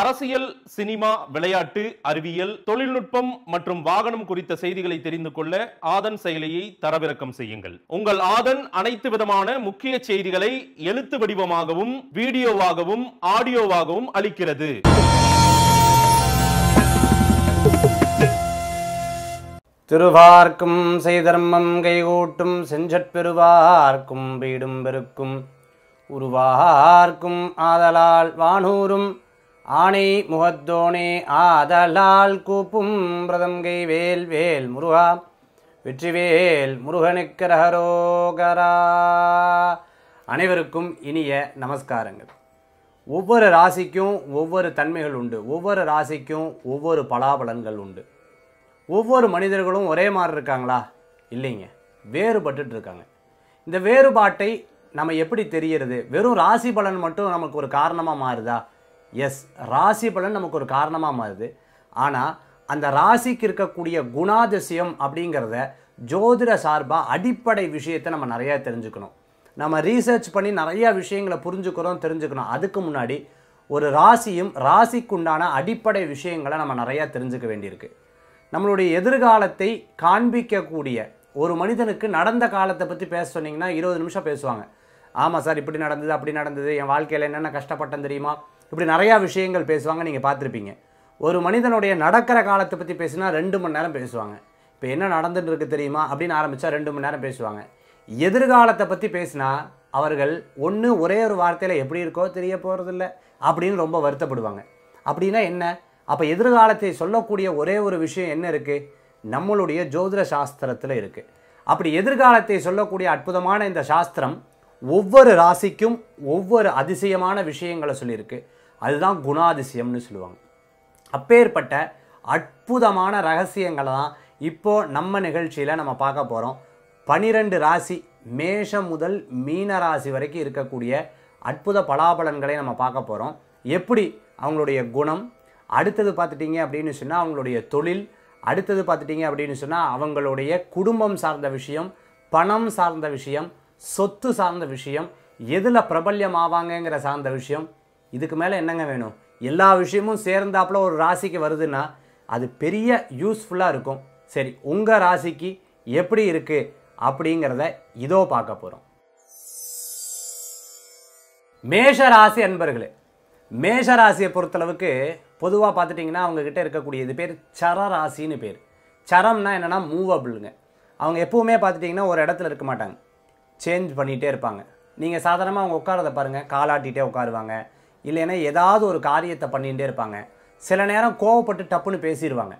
அரசியல் சினிமா விளையாட்டு அறிவியல் தொழில்நுட்பம் மற்றும் வாகனம் குறித்த செய்திகளை தெரிந்து கொள்ள ஆதன் செயலியை தரவிறக்கம் செய்யுங்கள் உங்கள் ஆதன் அனைத்து விதமான முக்கிய செய்திகளை எழுத்து வடிவமாகவும் வீடியோவாகவும் ஆடியோவாகவும் அளிக்கிறது திருவார்க்கும் செய்தர்மம் கைகூட்டும் செஞ்சற்பெருவார்க்கும் வீடும் பெருக்கும் உருவார்க்கும் ஆதலால் வானூரும் ஆனை முகத்தோனே ஆதலால் கூப்பும் பிரதங்கை வேல் வேல் முருகா வெற்றிவேல் முருகனுக்கரகரோகரா அனைவருக்கும் இனிய நமஸ்காரங்கள் ஒவ்வொரு ராசிக்கும் ஒவ்வொரு தன்மைகள் உண்டு ஒவ்வொரு ராசிக்கும் ஒவ்வொரு பலாபலன்கள் உண்டு ஒவ்வொரு மனிதர்களும் ஒரே மாதிரி இருக்காங்களா இல்லைங்க வேறுபட்டு இருக்காங்க இந்த வேறுபாட்டை நம்ம எப்படி தெரிகிறது வெறும் ராசி பலன் மட்டும் நமக்கு ஒரு காரணமாக மாறுதா எஸ் ராசி பலன் நமக்கு ஒரு காரணமாக மாறுது ஆனால் அந்த ராசிக்கு இருக்கக்கூடிய குணாதிசயம் அப்படிங்கிறத ஜோதிட சார்பாக அடிப்படை விஷயத்தை நம்ம நிறையா தெரிஞ்சுக்கணும் நம்ம ரீசர்ச் பண்ணி நிறையா விஷயங்களை புரிஞ்சுக்கிறோம் தெரிஞ்சுக்கணும் அதுக்கு முன்னாடி ஒரு ராசியும் ராசிக்குண்டான அடிப்படை விஷயங்களை நம்ம நிறையா தெரிஞ்சுக்க வேண்டியிருக்கு நம்மளுடைய எதிர்காலத்தை காண்பிக்கக்கூடிய ஒரு மனிதனுக்கு நடந்த காலத்தை பற்றி பேச சொன்னிங்கன்னா இருபது நிமிஷம் பேசுவாங்க ஆமாம் சார் இப்படி நடந்தது அப்படி நடந்தது என் வாழ்க்கையில் என்னென்ன கஷ்டப்பட்டேன் தெரியுமா இப்படி நிறையா விஷயங்கள் பேசுவாங்க நீங்கள் பார்த்துருப்பீங்க ஒரு மனிதனுடைய நடக்கிற காலத்தை பற்றி பேசினா ரெண்டு மணி நேரம் பேசுவாங்க இப்போ என்ன நடந்துட்டு இருக்கு தெரியுமா அப்படின்னு ஆரம்பித்தா ரெண்டு மணி நேரம் பேசுவாங்க எதிர்காலத்தை பற்றி பேசினா அவர்கள் ஒன்று ஒரே ஒரு வார்த்தையில் எப்படி இருக்கோ தெரிய போகிறதில்ல அப்படின்னு ரொம்ப வருத்தப்படுவாங்க அப்படின்னா என்ன அப்போ எதிர்காலத்தை சொல்லக்கூடிய ஒரே ஒரு விஷயம் என்ன இருக்குது நம்மளுடைய ஜோதிட சாஸ்திரத்தில் இருக்குது அப்படி எதிர்காலத்தை சொல்லக்கூடிய அற்புதமான இந்த சாஸ்திரம் ஒவ்வொரு ராசிக்கும் ஒவ்வொரு அதிசயமான விஷயங்களை சொல்லியிருக்கு அதுதான் குணாதிசயம்னு சொல்லுவாங்க அப்பேற்பட்ட அற்புதமான ரகசியங்களை தான் இப்போது நம்ம நிகழ்ச்சியில் நம்ம பார்க்க போகிறோம் பனிரெண்டு ராசி மேஷம் முதல் மீன ராசி வரைக்கும் இருக்கக்கூடிய அற்புத பலாபலன்களை நம்ம பார்க்க போகிறோம் எப்படி அவங்களுடைய குணம் அடுத்தது பார்த்துட்டிங்க அப்படின்னு சொன்னால் அவங்களுடைய தொழில் அடுத்தது பார்த்துட்டிங்க அப்படின்னு சொன்னால் அவங்களுடைய குடும்பம் சார்ந்த விஷயம் பணம் சார்ந்த விஷயம் சொத்து சார்ந்த விஷயம் எதில் பிரபல்யம் ஆவாங்கங்கிற சார்ந்த விஷயம் இதுக்கு மேலே என்னங்க வேணும் எல்லா விஷயமும் சேர்ந்தாப்புல ஒரு ராசிக்கு வருதுன்னா அது பெரிய யூஸ்ஃபுல்லாக இருக்கும் சரி உங்கள் ராசிக்கு எப்படி இருக்குது அப்படிங்கிறத இதோ பார்க்க போகிறோம் மேஷ ராசி அன்பர்களே மேஷ ராசியை பொறுத்தளவுக்கு பொதுவாக பார்த்துட்டிங்கன்னா அவங்கக்கிட்ட இருக்கக்கூடிய இது பேர் சர ராசின்னு பேர் சரம்னா என்னென்னா மூவபிளுங்க அவங்க எப்போவுமே பார்த்துட்டிங்கன்னா ஒரு இடத்துல இருக்க மாட்டாங்க சேஞ்ச் பண்ணிகிட்டே இருப்பாங்க நீங்கள் சாதாரணமாக அவங்க உட்காரத பாருங்கள் காலாட்டிகிட்டே உட்காருவாங்க இல்லைன்னா ஏதாவது ஒரு காரியத்தை பண்ணிகிட்டே இருப்பாங்க சில நேரம் கோவப்பட்டு டப்புன்னு பேசிடுவாங்க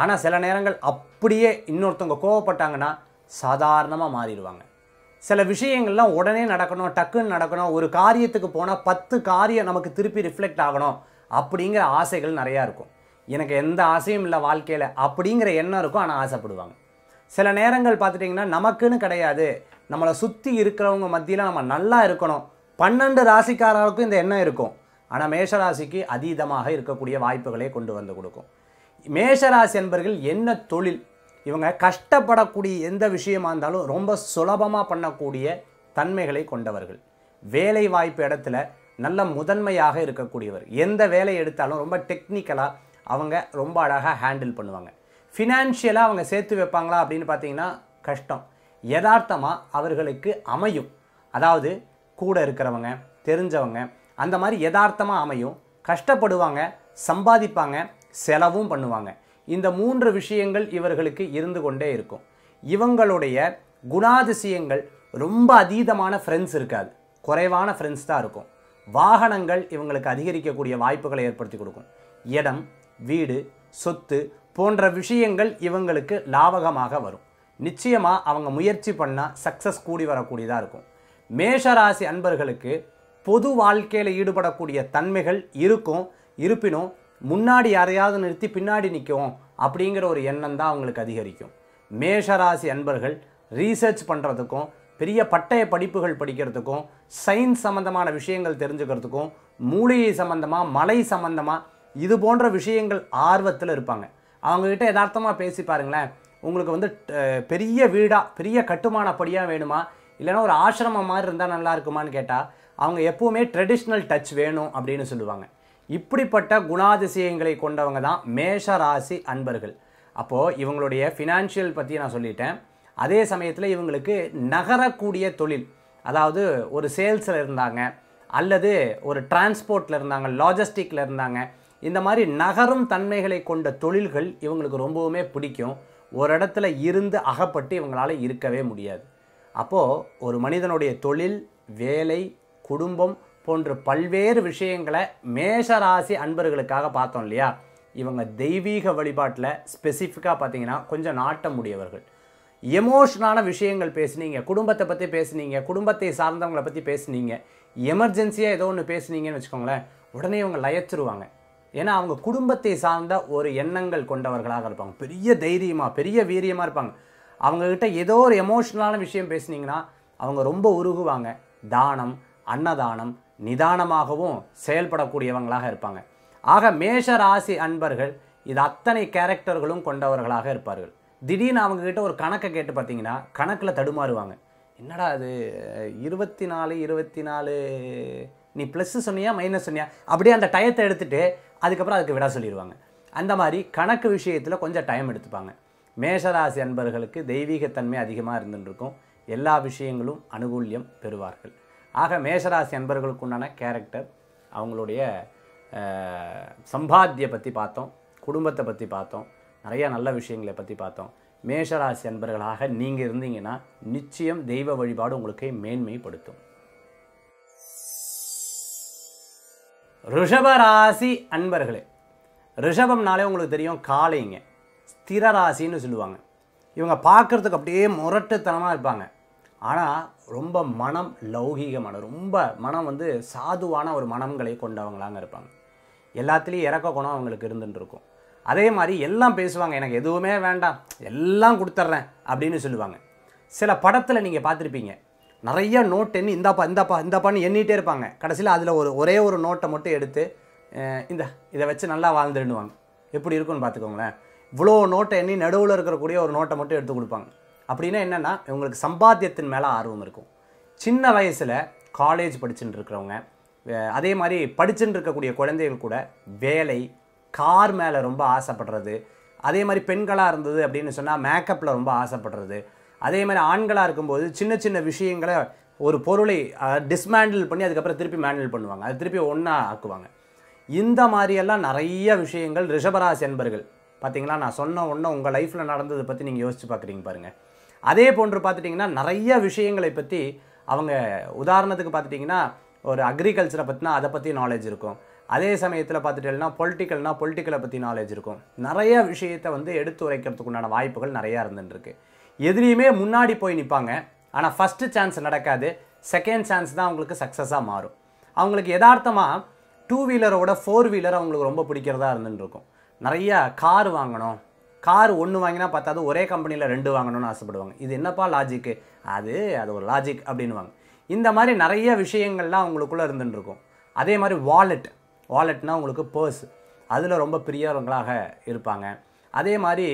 ஆனால் சில நேரங்கள் அப்படியே இன்னொருத்தவங்க கோவப்பட்டாங்கன்னா சாதாரணமாக மாறிடுவாங்க சில விஷயங்கள்லாம் உடனே நடக்கணும் டக்குன்னு நடக்கணும் ஒரு காரியத்துக்கு போனால் பத்து காரியம் நமக்கு திருப்பி ரிஃப்ளெக்ட் ஆகணும் அப்படிங்கிற ஆசைகள் நிறையா இருக்கும் எனக்கு எந்த ஆசையும் இல்லை வாழ்க்கையில் அப்படிங்கிற எண்ணம் இருக்கும் ஆனால் ஆசைப்படுவாங்க சில நேரங்கள் பார்த்துட்டிங்கன்னா நமக்குன்னு கிடையாது நம்மளை சுற்றி இருக்கிறவங்க மத்தியில் நம்ம நல்லா இருக்கணும் பன்னெண்டு ராசிக்காரர்களுக்கும் இந்த எண்ணம் இருக்கும் ஆனால் மேஷராசிக்கு அதீதமாக இருக்கக்கூடிய வாய்ப்புகளை கொண்டு வந்து கொடுக்கும் மேஷராசி என்பர்கள் என்ன தொழில் இவங்க கஷ்டப்படக்கூடிய எந்த விஷயமா இருந்தாலும் ரொம்ப சுலபமாக பண்ணக்கூடிய தன்மைகளை கொண்டவர்கள் வேலை வாய்ப்பு இடத்துல நல்ல முதன்மையாக இருக்கக்கூடியவர் எந்த வேலை எடுத்தாலும் ரொம்ப டெக்னிக்கலாக அவங்க ரொம்ப அழகாக ஹேண்டில் பண்ணுவாங்க ஃபினான்ஷியலாக அவங்க சேர்த்து வைப்பாங்களா அப்படின்னு பார்த்தீங்கன்னா கஷ்டம் யதார்த்தமாக அவர்களுக்கு அமையும் அதாவது கூட இருக்கிறவங்க தெரிஞ்சவங்க அந்த மாதிரி யதார்த்தமாக அமையும் கஷ்டப்படுவாங்க சம்பாதிப்பாங்க செலவும் பண்ணுவாங்க இந்த மூன்று விஷயங்கள் இவர்களுக்கு இருந்து கொண்டே இருக்கும் இவங்களுடைய குணாதிசயங்கள் ரொம்ப அதீதமான ஃப்ரெண்ட்ஸ் இருக்காது குறைவான ஃப்ரெண்ட்ஸ் தான் இருக்கும் வாகனங்கள் இவங்களுக்கு அதிகரிக்கக்கூடிய வாய்ப்புகளை ஏற்படுத்தி கொடுக்கும் இடம் வீடு சொத்து போன்ற விஷயங்கள் இவங்களுக்கு லாபகமாக வரும் நிச்சயமாக அவங்க முயற்சி பண்ணால் சக்ஸஸ் கூடி வரக்கூடியதாக இருக்கும் மேஷராசி அன்பர்களுக்கு பொது வாழ்க்கையில் ஈடுபடக்கூடிய தன்மைகள் இருக்கும் இருப்பினும் முன்னாடி யாரையாவது நிறுத்தி பின்னாடி நிற்கும் அப்படிங்கிற ஒரு எண்ணம் தான் அவங்களுக்கு அதிகரிக்கும் மேஷராசி அன்பர்கள் ரீசர்ச் பண்ணுறதுக்கும் பெரிய பட்டய படிப்புகள் படிக்கிறதுக்கும் சயின்ஸ் சம்மந்தமான விஷயங்கள் தெரிஞ்சுக்கிறதுக்கும் மூலிகை சம்மந்தமாக மலை சம்மந்தமாக இது போன்ற விஷயங்கள் ஆர்வத்தில் இருப்பாங்க அவங்கக்கிட்ட யதார்த்தமாக பேசி பாருங்களேன் உங்களுக்கு வந்து பெரிய வீடாக பெரிய கட்டுமானப்படியாக வேணுமா இல்லைனா ஒரு ஆசிரமம் மாதிரி இருந்தால் நல்லா இருக்குமான்னு கேட்டால் அவங்க எப்போவுமே ட்ரெடிஷ்னல் டச் வேணும் அப்படின்னு சொல்லுவாங்க இப்படிப்பட்ட குணாதிசயங்களை கொண்டவங்க தான் மேஷ ராசி அன்பர்கள் அப்போது இவங்களுடைய ஃபினான்ஷியல் பற்றி நான் சொல்லிட்டேன் அதே சமயத்தில் இவங்களுக்கு நகரக்கூடிய தொழில் அதாவது ஒரு சேல்ஸில் இருந்தாங்க அல்லது ஒரு டிரான்ஸ்போர்ட்டில் இருந்தாங்க லாஜிஸ்டிக்கில் இருந்தாங்க இந்த மாதிரி நகரும் தன்மைகளை கொண்ட தொழில்கள் இவங்களுக்கு ரொம்பவுமே பிடிக்கும் ஒரு இடத்துல இருந்து அகப்பட்டு இவங்களால் இருக்கவே முடியாது அப்போது ஒரு மனிதனுடைய தொழில் வேலை குடும்பம் போன்ற பல்வேறு விஷயங்களை மேஷராசி அன்பர்களுக்காக பார்த்தோம் இல்லையா இவங்க தெய்வீக வழிபாட்டில் ஸ்பெசிஃபிக்காக பார்த்தீங்கன்னா கொஞ்சம் நாட்ட முடியவர்கள் எமோஷனான விஷயங்கள் பேசுனீங்க குடும்பத்தை பற்றி பேசுனீங்க குடும்பத்தை சார்ந்தவங்களை பற்றி பேசுனீங்க எமர்ஜென்சியாக ஏதோ ஒன்று பேசுனீங்கன்னு வச்சுக்கோங்களேன் உடனே இவங்க லயச்சிருவாங்க ஏன்னா அவங்க குடும்பத்தை சார்ந்த ஒரு எண்ணங்கள் கொண்டவர்களாக இருப்பாங்க பெரிய தைரியமாக பெரிய வீரியமாக இருப்பாங்க அவங்கக்கிட்ட ஏதோ ஒரு எமோஷ்னலான விஷயம் பேசுனீங்கன்னா அவங்க ரொம்ப உருகுவாங்க தானம் அன்னதானம் நிதானமாகவும் செயல்படக்கூடியவங்களாக இருப்பாங்க ஆக மேஷ ராசி அன்பர்கள் இது அத்தனை கேரக்டர்களும் கொண்டவர்களாக இருப்பார்கள் திடீர்னு அவங்கக்கிட்ட ஒரு கணக்கை கேட்டு பார்த்தீங்கன்னா கணக்கில் தடுமாறுவாங்க என்னடா அது இருபத்தி நாலு இருபத்தி நாலு நீ ப்ளஸ்ஸு சொன்னியா மைனஸ் சொன்னியா அப்படியே அந்த டயத்தை எடுத்துகிட்டு அதுக்கப்புறம் அதுக்கு விட சொல்லிடுவாங்க அந்த மாதிரி கணக்கு விஷயத்தில் கொஞ்சம் டைம் எடுத்துப்பாங்க மேஷராசி அன்பர்களுக்கு தெய்வீகத்தன்மை அதிகமாக இருந்துருக்கும் எல்லா விஷயங்களும் அனுகூல்யம் பெறுவார்கள் ஆக மேஷராசி அன்பர்களுக்கு உண்டான கேரக்டர் அவங்களுடைய சம்பாத்திய பற்றி பார்த்தோம் குடும்பத்தை பற்றி பார்த்தோம் நிறையா நல்ல விஷயங்களை பற்றி பார்த்தோம் மேஷராசி அன்பர்களாக நீங்கள் இருந்தீங்கன்னா நிச்சயம் தெய்வ வழிபாடு உங்களுக்கு மேன்மைப்படுத்தும் ரிஷபராசி அன்பர்களே ரிஷபம்னாலே உங்களுக்கு தெரியும் காலைங்க ஸ்திர ராசின்னு சொல்லுவாங்க இவங்க பார்க்குறதுக்கு அப்படியே முரட்டுத்தனமாக இருப்பாங்க ஆனால் ரொம்ப மனம் லௌகீகமான ரொம்ப மனம் வந்து சாதுவான ஒரு மனங்களை கொண்டவங்களாங்க இருப்பாங்க எல்லாத்துலேயும் இறக்க குணம் அவங்களுக்கு இருந்துட்டு இருக்கும் அதே மாதிரி எல்லாம் பேசுவாங்க எனக்கு எதுவுமே வேண்டாம் எல்லாம் கொடுத்துட்றேன் அப்படின்னு சொல்லுவாங்க சில படத்தில் நீங்கள் பார்த்துருப்பீங்க நிறைய நோட் எண்ணி இந்தாப்பா இந்தாப்பா இந்தாப்பான்னு எண்ணிகிட்டே இருப்பாங்க கடைசியில் அதில் ஒரு ஒரே ஒரு நோட்டை மட்டும் எடுத்து இந்த இதை வச்சு நல்லா வாழ்ந்துடுவாங்க எப்படி இருக்குன்னு பார்த்துக்கோங்களேன் இவ்வளோ நோட்டை எண்ணி நடுவில் இருக்கக்கூடிய ஒரு நோட்டை மட்டும் எடுத்து கொடுப்பாங்க அப்படின்னா என்னென்னா இவங்களுக்கு சம்பாத்தியத்தின் மேலே ஆர்வம் இருக்கும் சின்ன வயசில் காலேஜ் படிச்சுட்டு இருக்கிறவங்க அதே மாதிரி படிச்சுட்டு இருக்கக்கூடிய குழந்தைகள் கூட வேலை கார் மேலே ரொம்ப ஆசைப்படுறது அதே மாதிரி பெண்களாக இருந்தது அப்படின்னு சொன்னால் மேக்கப்பில் ரொம்ப ஆசைப்படுறது அதே மாதிரி ஆண்களாக இருக்கும்போது சின்ன சின்ன விஷயங்களை ஒரு பொருளை டிஸ்மேண்டில் பண்ணி அதுக்கப்புறம் திருப்பி மேண்டில் பண்ணுவாங்க அது திருப்பி ஒன்றா ஆக்குவாங்க இந்த மாதிரியெல்லாம் நிறைய விஷயங்கள் ரிஷபராசி என்பர்கள் பார்த்தீங்களா நான் சொன்ன ஒன்று உங்கள் லைஃப்பில் நடந்ததை பற்றி நீங்கள் யோசித்து பார்க்குறீங்க பாருங்கள் அதே போன்று பார்த்துட்டிங்கன்னா நிறைய விஷயங்களை பற்றி அவங்க உதாரணத்துக்கு பார்த்துட்டிங்கன்னா ஒரு அக்ரிகல்ச்சரை பற்றினா அதை பற்றி நாலேஜ் இருக்கும் அதே சமயத்தில் பார்த்துட்டேன்னா பொலிட்டிக்கல்னால் பொலிட்டிக்கலை பற்றி நாலேஜ் இருக்கும் நிறைய விஷயத்தை வந்து எடுத்து உரைக்கிறதுக்கு உண்டான வாய்ப்புகள் நிறையா இருந்துட்டுருக்கு எதிரியுமே முன்னாடி போய் நிற்பாங்க ஆனால் ஃபஸ்ட்டு சான்ஸ் நடக்காது செகண்ட் சான்ஸ் தான் அவங்களுக்கு சக்ஸஸாக மாறும் அவங்களுக்கு யதார்த்தமாக டூ வீலரோட ஃபோர் வீலர் அவங்களுக்கு ரொம்ப பிடிக்கிறதா இருந்துட்டு நிறையா கார் வாங்கணும் கார் ஒன்று வாங்கினா பார்த்தாது ஒரே கம்பெனியில் ரெண்டு வாங்கணும்னு ஆசைப்படுவாங்க இது என்னப்பா லாஜிக்கு அது அது ஒரு லாஜிக் அப்படின்வாங்க இந்த மாதிரி நிறைய விஷயங்கள்லாம் அவங்களுக்குள்ளே இருந்துட்டுருக்கும் அதே மாதிரி வாலெட் வாலெட்னா உங்களுக்கு பர்ஸ் அதில் ரொம்ப பிரியவங்களாக இருப்பாங்க அதே மாதிரி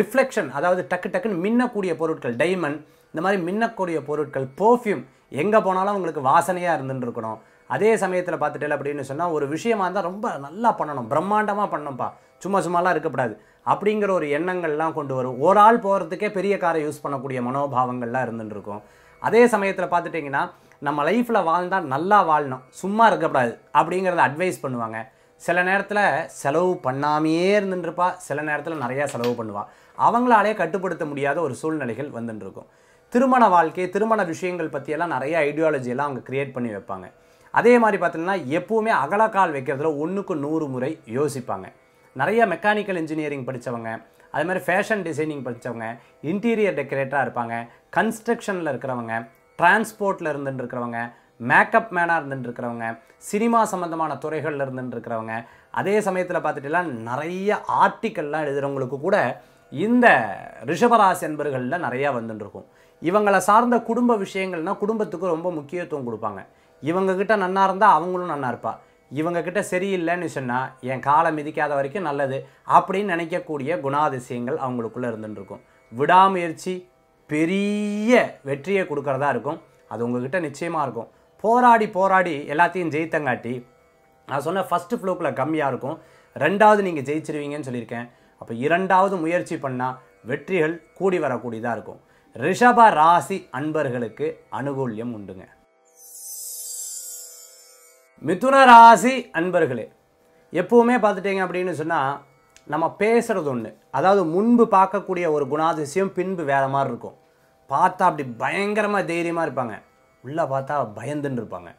ரிஃப்ளெக்ஷன் அதாவது டக்கு டக்குன்னு மின்னக்கூடிய பொருட்கள் டைமண்ட் இந்த மாதிரி மின்னக்கூடிய பொருட்கள் பர்ஃப்யூம் எங்கே போனாலும் உங்களுக்கு வாசனையாக இருந்துட்டு இருக்கணும் அதே சமயத்தில் பார்த்துட்டேன் அப்படின்னு சொன்னால் ஒரு விஷயமா இருந்தால் ரொம்ப நல்லா பண்ணணும் பிரம்மாண்டமாக பண்ணணும்ப்பா சும்மா சும்மாலாம் இருக்கக்கூடாது அப்படிங்கிற ஒரு எண்ணங்கள்லாம் கொண்டு வரும் ஒரு ஆள் போகிறதுக்கே பெரிய காரை யூஸ் பண்ணக்கூடிய மனோபாவங்கள்லாம் இருந்துட்டு இருக்கும் அதே சமயத்தில் பார்த்துட்டிங்கன்னா நம்ம லைஃப்பில் வாழ்ந்தால் நல்லா வாழணும் சும்மா இருக்கக்கூடாது அப்படிங்கிறத அட்வைஸ் பண்ணுவாங்க சில நேரத்தில் செலவு பண்ணாமையே இருந்துட்டுருப்பா சில நேரத்தில் நிறையா செலவு பண்ணுவாள் அவங்களாலே கட்டுப்படுத்த முடியாத ஒரு சூழ்நிலைகள் இருக்கும் திருமண வாழ்க்கை திருமண விஷயங்கள் பற்றியெல்லாம் நிறைய ஐடியாலஜியெல்லாம் அவங்க க்ரியேட் பண்ணி வைப்பாங்க அதே மாதிரி பார்த்தீங்கன்னா எப்போவுமே அகலக்கால் வைக்கிறதுல ஒன்றுக்கு நூறு முறை யோசிப்பாங்க நிறைய மெக்கானிக்கல் இன்ஜினியரிங் படித்தவங்க அது மாதிரி ஃபேஷன் டிசைனிங் படித்தவங்க இன்டீரியர் டெக்கரேட்டராக இருப்பாங்க கன்ஸ்ட்ரக்ஷனில் இருக்கிறவங்க டிரான்ஸ்போர்ட்டில் இருந்துட்டு இருக்கிறவங்க மேக்கப் மேனாக இருந்துட்டு இருக்கிறவங்க சினிமா சம்மந்தமான துறைகளில் இருந்துட்டு இருக்கிறவங்க அதே சமயத்தில் பார்த்துட்டுலாம் நிறைய ஆர்டிக்கல்லாம் எழுதுகிறவங்களுக்கு கூட இந்த ரிஷபராசி என்பர்களில் நிறையா வந்துட்டுருக்கும் இவங்களை சார்ந்த குடும்ப விஷயங்கள்னால் குடும்பத்துக்கு ரொம்ப முக்கியத்துவம் கொடுப்பாங்க இவங்கக்கிட்ட நன்னாக இருந்தால் அவங்களும் நன்னாக இருப்பாள் இவங்கக்கிட்ட சரியில்லைன்னு சொன்னால் என் காலை மிதிக்காத வரைக்கும் நல்லது அப்படின்னு நினைக்கக்கூடிய குணாதிசயங்கள் அவங்களுக்குள்ளே இருந்துட்டுருக்கும் விடாமுயற்சி பெரிய வெற்றியை கொடுக்குறதா இருக்கும் அது உங்ககிட்ட நிச்சயமாக இருக்கும் போராடி போராடி எல்லாத்தையும் ஜெயித்தங்காட்டி நான் சொன்ன ஃபஸ்ட்டு ஃப்ளோக்கில் கம்மியாக இருக்கும் ரெண்டாவது நீங்கள் ஜெயிச்சிருவீங்கன்னு சொல்லியிருக்கேன் அப்போ இரண்டாவது முயற்சி பண்ணால் வெற்றிகள் கூடி வரக்கூடியதாக இருக்கும் ரிஷப ராசி அன்பர்களுக்கு அனுகூல்யம் உண்டுங்க மிதுன ராசி அன்பர்களே எப்போவுமே பார்த்துட்டீங்க அப்படின்னு சொன்னால் நம்ம பேசுகிறது ஒன்று அதாவது முன்பு பார்க்கக்கூடிய ஒரு குணாதிசயம் பின்பு வேறு மாதிரி இருக்கும் பார்த்தா அப்படி பயங்கரமாக தைரியமாக இருப்பாங்க உள்ளே பார்த்தா பயந்துன்னு இருப்பாங்க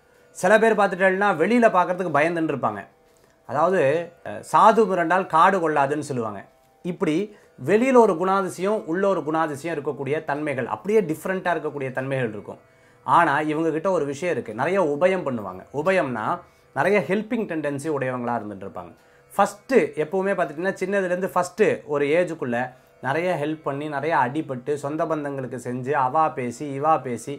சில பேர் பார்த்துட்டேன்னா வெளியில் பார்க்குறதுக்கு பயந்துன்னு இருப்பாங்க அதாவது சாது மிரண்டால் காடு கொள்ளாதுன்னு சொல்லுவாங்க இப்படி வெளியில் ஒரு குணாதிசயம் உள்ள ஒரு குணாதிசயம் இருக்கக்கூடிய தன்மைகள் அப்படியே டிஃப்ரெண்ட்டாக இருக்கக்கூடிய தன்மைகள் இருக்கும் ஆனால் இவங்கக்கிட்ட ஒரு விஷயம் இருக்குது நிறைய உபயம் பண்ணுவாங்க உபயம்னா நிறைய ஹெல்பிங் டெண்டன்சி உடையவங்களாக இருந்துட்டு இருப்பாங்க ஃபஸ்ட்டு எப்போவுமே பார்த்துட்டிங்கன்னா சின்னதுலேருந்து ஃபஸ்ட்டு ஒரு ஏஜுக்குள்ளே நிறைய ஹெல்ப் பண்ணி நிறைய அடிபட்டு சொந்த பந்தங்களுக்கு செஞ்சு அவா பேசி இவா பேசி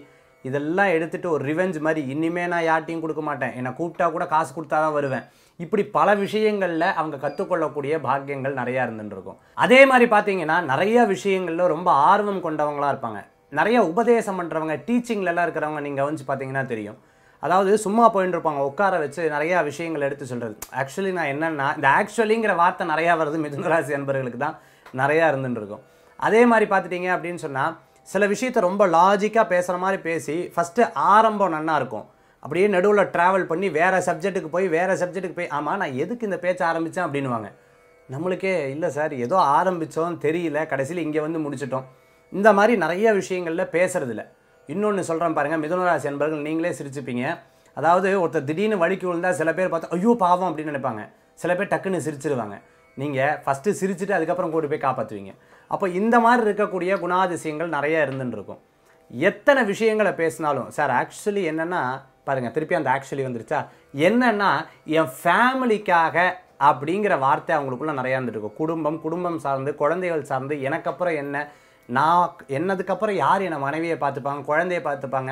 இதெல்லாம் எடுத்துகிட்டு ஒரு ரிவெஞ்ச் மாதிரி இனிமேல் நான் யார்ட்டையும் கொடுக்க மாட்டேன் என்னை கூப்பிட்டா கூட காசு கொடுத்தா தான் வருவேன் இப்படி பல விஷயங்களில் அவங்க கற்றுக்கொள்ளக்கூடிய பாக்கியங்கள் நிறையா இருந்துட்டு அதே மாதிரி பார்த்தீங்கன்னா நிறைய விஷயங்களில் ரொம்ப ஆர்வம் கொண்டவங்களாக இருப்பாங்க நிறைய உபதேசம் பண்ணுறவங்க டீச்சிங்லலாம் இருக்கிறவங்க நீங்கள் கவனிச்சு பார்த்தீங்கன்னா தெரியும் அதாவது சும்மா போயின்னு உட்கார வச்சு நிறையா விஷயங்கள் எடுத்து சொல்கிறது ஆக்சுவலி நான் என்னென்னா இந்த ஆக்சுவலிங்கிற வார்த்தை நிறையா வருது மிதுனராசி அன்பர்களுக்கு தான் நிறையா இருந்துருக்கும் அதே மாதிரி பார்த்துட்டிங்க அப்படின்னு சொன்னால் சில விஷயத்த ரொம்ப லாஜிக்காக பேசுகிற மாதிரி பேசி ஃபஸ்ட்டு ஆரம்பம் நன்னா இருக்கும் அப்படியே நடுவில் ட்ராவல் பண்ணி வேறு சப்ஜெக்ட்டுக்கு போய் வேறு சப்ஜெக்ட்டுக்கு போய் ஆமாம் நான் எதுக்கு இந்த பேச்சை ஆரம்பித்தேன் அப்படின்வாங்க நம்மளுக்கே இல்லை சார் ஏதோ ஆரம்பித்தோம் தெரியல கடைசியில் இங்கே வந்து முடிச்சிட்டோம் இந்த மாதிரி நிறைய விஷயங்களில் பேசுகிறதில்ல இன்னொன்று சொல்கிறேன் பாருங்கள் மிதுனராசி அன்பர்கள் நீங்களே சிரிச்சுப்பீங்க அதாவது ஒருத்தர் திடீர்னு வழிக்கு விழுந்தால் சில பேர் பார்த்தா ஐயோ பாவம் அப்படின்னு நினைப்பாங்க சில பேர் டக்குன்னு சிரிச்சிருவாங்க நீங்கள் ஃபஸ்ட்டு சிரிச்சுட்டு அதுக்கப்புறம் கூட்டு போய் காப்பாற்றுவீங்க அப்போ இந்த மாதிரி இருக்கக்கூடிய குணாதிசயங்கள் நிறையா இருந்துன்னு இருக்கும் எத்தனை விஷயங்களை பேசினாலும் சார் ஆக்சுவலி என்னென்னா பாருங்கள் திருப்பி அந்த ஆக்சுவலி வந்துருச்சா என்னென்னா என் ஃபேமிலிக்காக அப்படிங்கிற வார்த்தை அவங்களுக்குள்ளே நிறையா இருந்துருக்கும் குடும்பம் குடும்பம் சார்ந்து குழந்தைகள் சார்ந்து எனக்கு அப்புறம் என்ன நான் என்னதுக்கப்புறம் யார் என்னை மனைவியை பார்த்துப்பாங்க குழந்தைய பார்த்துப்பாங்க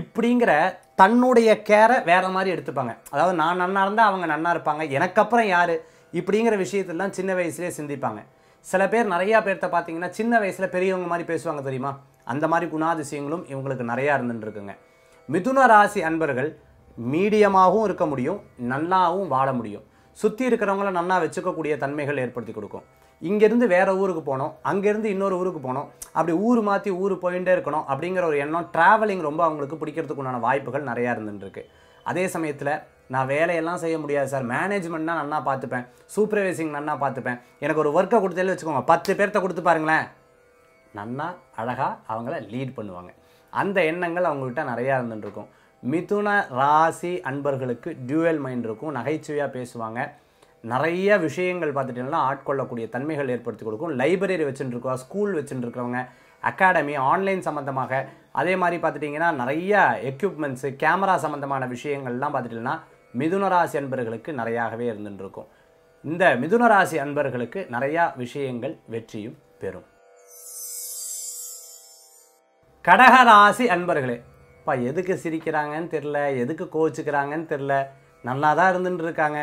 இப்படிங்கிற தன்னுடைய கேரை வேறு மாதிரி எடுத்துப்பாங்க அதாவது நான் நன்னாக இருந்தால் அவங்க நன்னா இருப்பாங்க எனக்கப்புறம் யார் இப்படிங்கிற விஷயத்தெல்லாம் சின்ன வயசுலேயே சிந்திப்பாங்க சில பேர் நிறையா பேர்த்த பார்த்தீங்கன்னா சின்ன வயசில் பெரியவங்க மாதிரி பேசுவாங்க தெரியுமா அந்த மாதிரி குணாதிசயங்களும் இவங்களுக்கு நிறையா இருந்துட்டுருக்குங்க மிதுன ராசி அன்பர்கள் மீடியமாகவும் இருக்க முடியும் நல்லாவும் வாழ முடியும் சுற்றி இருக்கிறவங்கள நல்லா வச்சுக்கக்கூடிய தன்மைகள் ஏற்படுத்தி கொடுக்கும் இங்கேருந்து வேறு ஊருக்கு போகணும் அங்கேருந்து இன்னொரு ஊருக்கு போகணும் அப்படி ஊர் மாற்றி ஊர் போயிட்டே இருக்கணும் அப்படிங்கிற ஒரு எண்ணம் ட்ராவலிங் ரொம்ப அவங்களுக்கு பிடிக்கிறதுக்கு உண்டான வாய்ப்புகள் நிறையா இருந்துருக்கு அதே சமயத்தில் நான் வேலையெல்லாம் செய்ய முடியாது சார் மேனேஜ்மெண்ட்னா நன்னா பார்த்துப்பேன் சூப்பர்வைசிங் நன்னா பார்த்துப்பேன் எனக்கு ஒரு ஒர்க்கை கொடுத்தாலே வச்சுக்கோங்க பத்து பேர்த்த கொடுத்து பாருங்களேன் நன்னா அழகாக அவங்கள லீட் பண்ணுவாங்க அந்த எண்ணங்கள் அவங்கள்ட்ட நிறையா இருந்துட்டுருக்கும் மிதுன ராசி அன்பர்களுக்கு டியூவல் மைண்ட் இருக்கும் நகைச்சுவையாக பேசுவாங்க நிறைய விஷயங்கள் பார்த்துட்டிங்கன்னா ஆட்கொள்ளக்கூடிய தன்மைகள் ஏற்படுத்தி கொடுக்கும் லைப்ரரி வச்சுருக்கோம் ஸ்கூல் வச்சுருக்கிறவங்க அகாடமி ஆன்லைன் சம்மந்தமாக அதே மாதிரி பார்த்துட்டிங்கன்னா நிறைய எக்யூப்மெண்ட்ஸு கேமரா சம்மந்தமான விஷயங்கள்லாம் பார்த்துட்டிங்கன்னா மிதுனராசி அன்பர்களுக்கு நிறையாகவே இருந்துட்டுருக்கும் இந்த மிதுனராசி அன்பர்களுக்கு நிறையா விஷயங்கள் வெற்றியும் பெறும் கடகராசி அன்பர்களே இப்போ எதுக்கு சிரிக்கிறாங்கன்னு தெரில எதுக்கு கோச்சுக்கிறாங்கன்னு தெரில நல்லா தான் இருந்துட்டு இருக்காங்க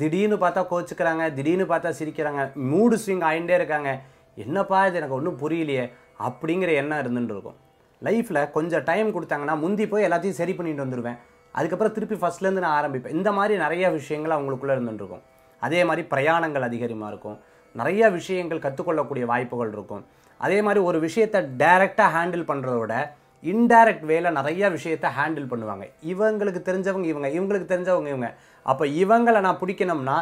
திடீர்னு பார்த்தா கோச்சுக்கிறாங்க திடீர்னு பார்த்தா சிரிக்கிறாங்க மூடு ஸ்விங் ஆகிட்டே இருக்காங்க என்னப்பா இது எனக்கு ஒன்றும் புரியலையே அப்படிங்கிற எண்ணம் இருந்துட்டு இருக்கும் லைஃப்பில் கொஞ்சம் டைம் கொடுத்தாங்கன்னா முந்தி போய் எல்லாத்தையும் சரி பண்ணிட்டு வந்துடுவேன் அதுக்கப்புறம் திருப்பி ஃபஸ்ட்லேருந்து நான் ஆரம்பிப்பேன் இந்த மாதிரி நிறைய விஷயங்கள் அவங்களுக்குள்ளே இருக்கும் அதே மாதிரி பிரயாணங்கள் அதிகமாக இருக்கும் நிறைய விஷயங்கள் கற்றுக்கொள்ளக்கூடிய வாய்ப்புகள் இருக்கும் அதே மாதிரி ஒரு விஷயத்தை டைரெக்டாக ஹேண்டில் பண்ணுறத விட இன்டைரக்ட் வேலை நிறைய விஷயத்தை ஹேண்டில் பண்ணுவாங்க இவங்களுக்கு தெரிஞ்சவங்க இவங்க இவங்களுக்கு தெரிஞ்சவங்க இவங்க அப்போ இவங்களை நான் பிடிக்கணும்னா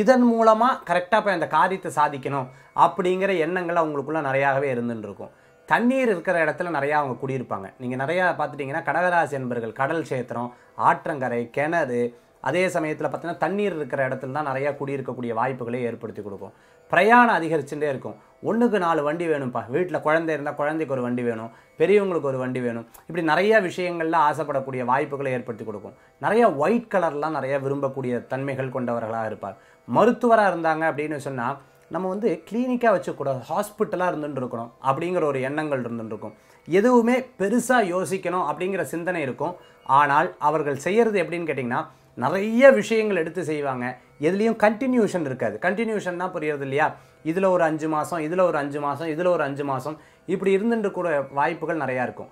இதன் மூலமாக கரெக்டாக போய் அந்த காரியத்தை சாதிக்கணும் அப்படிங்கிற எண்ணங்கள் அவங்களுக்குள்ள நிறையாவே இருந்துருக்கும் தண்ணீர் இருக்கிற இடத்துல நிறையா அவங்க குடியிருப்பாங்க நீங்கள் நிறையா பார்த்துட்டிங்கன்னா கடகராசி என்பர்கள் கடல் சேத்திரம் ஆற்றங்கரை கிணறு அதே சமயத்தில் பார்த்தீங்கன்னா தண்ணீர் இருக்கிற இடத்துல தான் நிறையா குடியிருக்கக்கூடிய வாய்ப்புகளே ஏற்படுத்தி கொடுக்கும் பிரயாணம் அதிகரிச்சுட்டே இருக்கும் ஒன்றுக்கு நாலு வண்டி வேணும்ப்பா வீட்டில் குழந்தை இருந்தால் குழந்தைக்கு ஒரு வண்டி வேணும் பெரியவங்களுக்கு ஒரு வண்டி வேணும் இப்படி நிறைய விஷயங்களில் ஆசைப்படக்கூடிய வாய்ப்புகளை ஏற்படுத்தி கொடுக்கும் நிறைய ஒயிட் கலர்லாம் நிறைய விரும்பக்கூடிய தன்மைகள் கொண்டவர்களாக இருப்பார் மருத்துவராக இருந்தாங்க அப்படின்னு சொன்னால் நம்ம வந்து கிளினிக்காக வச்சுக்கூடாது ஹாஸ்பிட்டலாக இருந்துட்டு இருக்கணும் அப்படிங்கிற ஒரு எண்ணங்கள் இருந்துட்டு இருக்கும் எதுவுமே பெருசாக யோசிக்கணும் அப்படிங்கிற சிந்தனை இருக்கும் ஆனால் அவர்கள் செய்கிறது எப்படின்னு கேட்டிங்கன்னா நிறைய விஷயங்கள் எடுத்து செய்வாங்க எதுலேயும் கண்டினியூஷன் இருக்காது கண்டினியூஷன் தான் புரியுறது இல்லையா இதில் ஒரு அஞ்சு மாதம் இதில் ஒரு அஞ்சு மாதம் இதில் ஒரு அஞ்சு மாதம் இப்படி இருந்துட்டு கூட வாய்ப்புகள் நிறையா இருக்கும்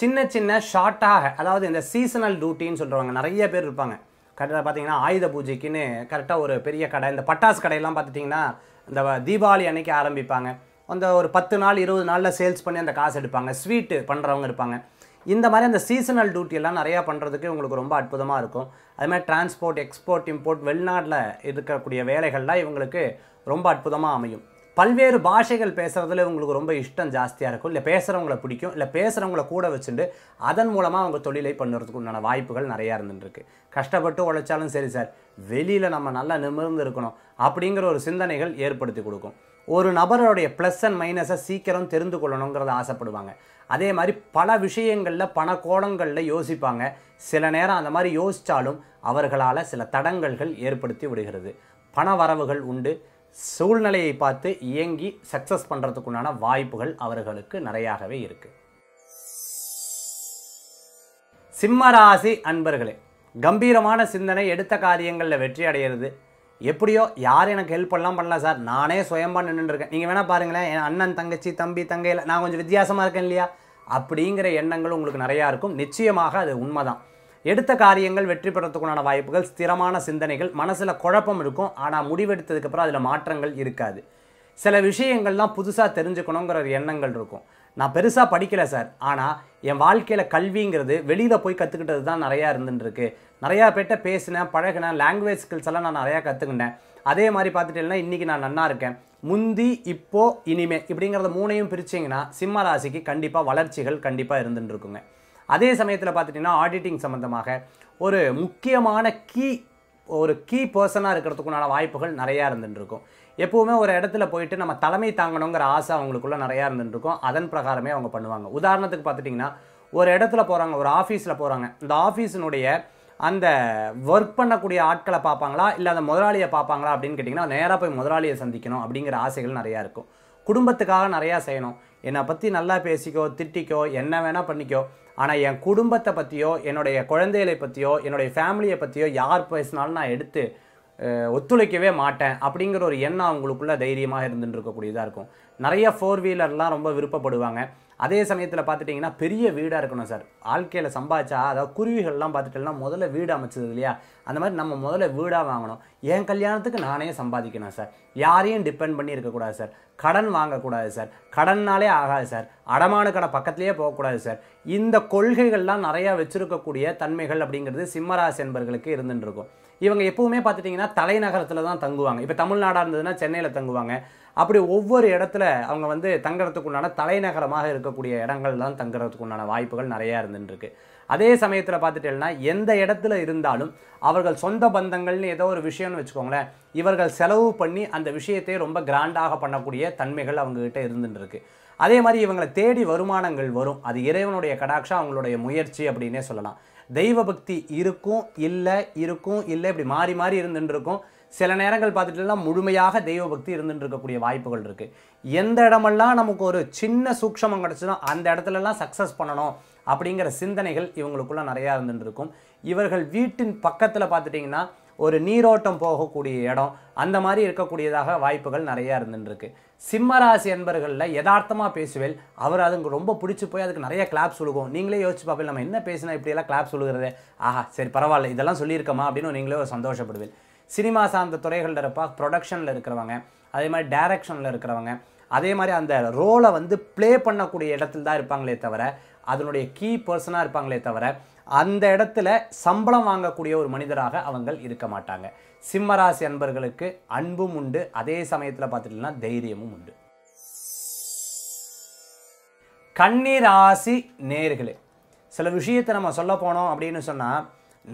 சின்ன சின்ன ஷார்ட்டாக அதாவது இந்த சீசனல் டியூட்டின்னு சொல்கிறவங்க நிறைய பேர் இருப்பாங்க கரெக்டாக பார்த்தீங்கன்னா ஆயுத பூஜைக்குன்னு கரெக்டாக ஒரு பெரிய கடை இந்த பட்டாசு கடையெல்லாம் பார்த்துட்டிங்கன்னா இந்த தீபாவளி அன்னைக்கு ஆரம்பிப்பாங்க அந்த ஒரு பத்து நாள் இருபது நாளில் சேல்ஸ் பண்ணி அந்த காசு எடுப்பாங்க ஸ்வீட்டு பண்ணுறவங்க இருப்பாங்க இந்த மாதிரி அந்த சீசனல் எல்லாம் நிறையா பண்ணுறதுக்கு உங்களுக்கு ரொம்ப அற்புதமாக இருக்கும் அதுமாதிரி டிரான்ஸ்போர்ட் எக்ஸ்போர்ட் இம்போர்ட் வெளிநாட்டில் இருக்கக்கூடிய வேலைகள்லாம் இவங்களுக்கு ரொம்ப அற்புதமாக அமையும் பல்வேறு பாஷைகள் பேசுகிறதுல இவங்களுக்கு ரொம்ப இஷ்டம் ஜாஸ்தியாக இருக்கும் இல்லை பேசுகிறவங்களை பிடிக்கும் இல்லை பேசுகிறவங்கள கூட வச்சுட்டு அதன் மூலமாக அவங்க தொழிலை பண்ணுறதுக்கு உண்டான வாய்ப்புகள் நிறையா இருந்துட்டுருக்கு கஷ்டப்பட்டு உழைச்சாலும் சரி சார் வெளியில் நம்ம நல்லா நிமிர்ந்து இருக்கணும் அப்படிங்கிற ஒரு சிந்தனைகள் ஏற்படுத்தி கொடுக்கும் ஒரு நபருடைய ப்ளஸ் அண்ட் மைனஸை சீக்கிரம் தெரிந்து கொள்ளணுங்கிறத ஆசைப்படுவாங்க அதே மாதிரி பல விஷயங்களில் பண கோணங்களில் யோசிப்பாங்க சில நேரம் அந்த மாதிரி யோசித்தாலும் அவர்களால் சில தடங்கல்கள் ஏற்படுத்தி விடுகிறது பண வரவுகள் உண்டு சூழ்நிலையை பார்த்து இயங்கி சக்ஸஸ் பண்ணுறதுக்குண்டான வாய்ப்புகள் அவர்களுக்கு நிறையாகவே இருக்குது சிம்மராசி அன்பர்களே கம்பீரமான சிந்தனை எடுத்த காரியங்களில் வெற்றி அடைகிறது எப்படியோ யார் எனக்கு ஹெல்ப் பண்ணலாம் பண்ணல சார் நானே சுயமாக நின்றுருக்கேன் நீங்கள் வேணால் பாருங்களேன் என் அண்ணன் தங்கச்சி தம்பி தங்கையில் நான் கொஞ்சம் வித்தியாசமாக இருக்கேன் இல்லையா அப்படிங்கிற எண்ணங்கள் உங்களுக்கு நிறையா இருக்கும் நிச்சயமாக அது உண்மைதான் எடுத்த காரியங்கள் வெற்றி பெறத்துக்குண்டான வாய்ப்புகள் ஸ்திரமான சிந்தனைகள் மனசில் குழப்பம் இருக்கும் ஆனால் முடிவெடுத்ததுக்கப்புறம் அதில் மாற்றங்கள் இருக்காது சில விஷயங்கள்லாம் புதுசாக தெரிஞ்சுக்கணுங்கிற எண்ணங்கள் இருக்கும் நான் பெருசாக படிக்கலை சார் ஆனால் என் வாழ்க்கையில் கல்விங்கிறது வெளியில் போய் கற்றுக்கிட்டது தான் நிறையா இருந்துருக்கு நிறையா பேர்கிட்ட பேசினேன் பழகினேன் லாங்குவேஜ் ஸ்கில்ஸ் எல்லாம் நான் நிறையா கற்றுக்கிட்டேன் அதே மாதிரி பார்த்துட்டேன்னா இன்றைக்கி நான் நல்லா இருக்கேன் முந்தி இப்போ இனிமே இப்படிங்கிறத மூணையும் பிரிச்சிங்கன்னா சிம்ம ராசிக்கு கண்டிப்பாக வளர்ச்சிகள் கண்டிப்பாக இருந்துட்டுருக்குங்க அதே சமயத்தில் பார்த்துட்டிங்கன்னா ஆடிட்டிங் சம்மந்தமாக ஒரு முக்கியமான கீ ஒரு கீ பர்சனாக இருக்கிறதுக்குண்டான வாய்ப்புகள் நிறையா இருந்துட்டுருக்கும் எப்போவுமே ஒரு இடத்துல போயிட்டு நம்ம தலைமை தாங்கணுங்கிற ஆசை அவங்களுக்குள்ள நிறையா இருந்துருக்கும் அதன் பிரகாரமே அவங்க பண்ணுவாங்க உதாரணத்துக்கு பார்த்துட்டிங்கன்னா ஒரு இடத்துல போகிறாங்க ஒரு ஆஃபீஸில் போகிறாங்க இந்த ஆஃபீஸினுடைய அந்த ஒர்க் பண்ணக்கூடிய ஆட்களை பார்ப்பாங்களா இல்லை அந்த முதலாளியை பார்ப்பாங்களா அப்படின்னு கேட்டிங்கன்னா நேராக போய் முதலாளியை சந்திக்கணும் அப்படிங்கிற ஆசைகள் நிறையா இருக்கும் குடும்பத்துக்காக நிறையா செய்யணும் என்னை பற்றி நல்லா பேசிக்கோ திட்டிக்கோ என்ன வேணால் பண்ணிக்கோ ஆனால் என் குடும்பத்தை பற்றியோ என்னுடைய குழந்தைகளை பற்றியோ என்னுடைய ஃபேமிலியை பற்றியோ யார் பேசினாலும் நான் எடுத்து ஒத்துழைக்கவே மாட்டேன் அப்படிங்கிற ஒரு எண்ணம் அவங்களுக்குள்ள தைரியமாக இருந்துட்டு இருக்கக்கூடியதாக இருக்கும் நிறைய ஃபோர் வீலர்லாம் ரொம்ப விருப்பப்படுவாங்க அதே சமயத்தில் பார்த்துட்டிங்கன்னா பெரிய வீடாக இருக்கணும் சார் வாழ்க்கையில் சம்பாதிச்சா அதாவது குருவிகள்லாம் பார்த்துட்டோம்னா முதல்ல வீடு அமைச்சது இல்லையா அந்த மாதிரி நம்ம முதல்ல வீடாக வாங்கணும் என் கல்யாணத்துக்கு நானே சம்பாதிக்கணும் சார் யாரையும் டிபெண்ட் பண்ணி இருக்கக்கூடாது சார் கடன் வாங்கக்கூடாது சார் கடன்னாலே ஆகாது சார் அடமான கடை பக்கத்துலேயே போகக்கூடாது சார் இந்த கொள்கைகள்லாம் நிறையா வச்சுருக்கக்கூடிய தன்மைகள் அப்படிங்கிறது சிம்மராசி என்பர்களுக்கு இருந்துகிட்டு இருக்கும் இவங்க எப்பவுமே பார்த்துட்டிங்கன்னா தலைநகரத்தில் தான் தங்குவாங்க இப்போ தமிழ்நாடாக இருந்ததுன்னா சென்னையில் தங்குவாங்க அப்படி ஒவ்வொரு இடத்துல அவங்க வந்து தங்குறதுக்கு உண்டான தலைநகரமாக இருக்கக்கூடிய இடங்கள் தான் தங்குறதுக்கு உண்டான வாய்ப்புகள் நிறையா இருந்துருக்கு அதே சமயத்தில் பார்த்துட்டேன்னா எந்த இடத்துல இருந்தாலும் அவர்கள் சொந்த பந்தங்கள்னு ஏதோ ஒரு விஷயம்னு வச்சுக்கோங்களேன் இவர்கள் செலவு பண்ணி அந்த விஷயத்தையே ரொம்ப கிராண்டாக பண்ணக்கூடிய தன்மைகள் அவங்ககிட்ட இருந்துருக்கு அதே மாதிரி இவங்களை தேடி வருமானங்கள் வரும் அது இறைவனுடைய கடாட்சா அவங்களுடைய முயற்சி அப்படின்னே சொல்லலாம் தெய்வ பக்தி இருக்கும் இல்லை இருக்கும் இல்லை இப்படி மாறி மாறி இருந்துருக்கும் சில நேரங்கள் பார்த்துட்டுலாம் முழுமையாக தெய்வ பக்தி இருந்துட்டு இருக்கக்கூடிய வாய்ப்புகள் இருக்குது எந்த இடமெல்லாம் நமக்கு ஒரு சின்ன சூக்ஷமம் கிடச்சிதோ அந்த இடத்துலலாம் சக்ஸஸ் பண்ணணும் அப்படிங்கிற சிந்தனைகள் இவங்களுக்குள்ள நிறையா இருந்துட்டு இருக்கும் இவர்கள் வீட்டின் பக்கத்தில் பார்த்துட்டிங்கன்னா ஒரு நீரோட்டம் போகக்கூடிய இடம் அந்த மாதிரி இருக்கக்கூடியதாக வாய்ப்புகள் நிறையா இருந்துருக்கு சிம்மராசி என்பர்களில் யதார்த்தமாக பேசுவேல் அவர் அதுங்க ரொம்ப பிடிச்சி போய் அதுக்கு நிறைய கிளாப்ஸ் சொல்லுவோம் நீங்களே யோசிச்சு பார்ப்பீங்க நம்ம என்ன பேசினா இப்படியெல்லாம் கிளாப் சொல்லுகிறது ஆஹா சரி பரவாயில்ல இதெல்லாம் சொல்லியிருக்கமா அப்படின்னு நீங்களே ஒரு சந்தோஷப்படுவேன் சினிமா சார்ந்த துறைகளில் இருப்பா ப்ரொடக்ஷனில் இருக்கிறவங்க அதே மாதிரி டைரக்ஷனில் இருக்கிறவங்க அதே மாதிரி அந்த ரோலை வந்து ப்ளே பண்ணக்கூடிய இடத்துல தான் இருப்பாங்களே தவிர அதனுடைய கீ பர்சனாக இருப்பாங்களே தவிர அந்த இடத்துல சம்பளம் வாங்கக்கூடிய ஒரு மனிதராக அவங்கள் இருக்க மாட்டாங்க சிம்மராசி அன்பர்களுக்கு அன்பும் உண்டு அதே சமயத்தில் பார்த்துட்டிங்கன்னா தைரியமும் உண்டு கண்ணீராசி நேர்களே சில விஷயத்தை நம்ம சொல்ல போனோம் அப்படின்னு சொன்னால்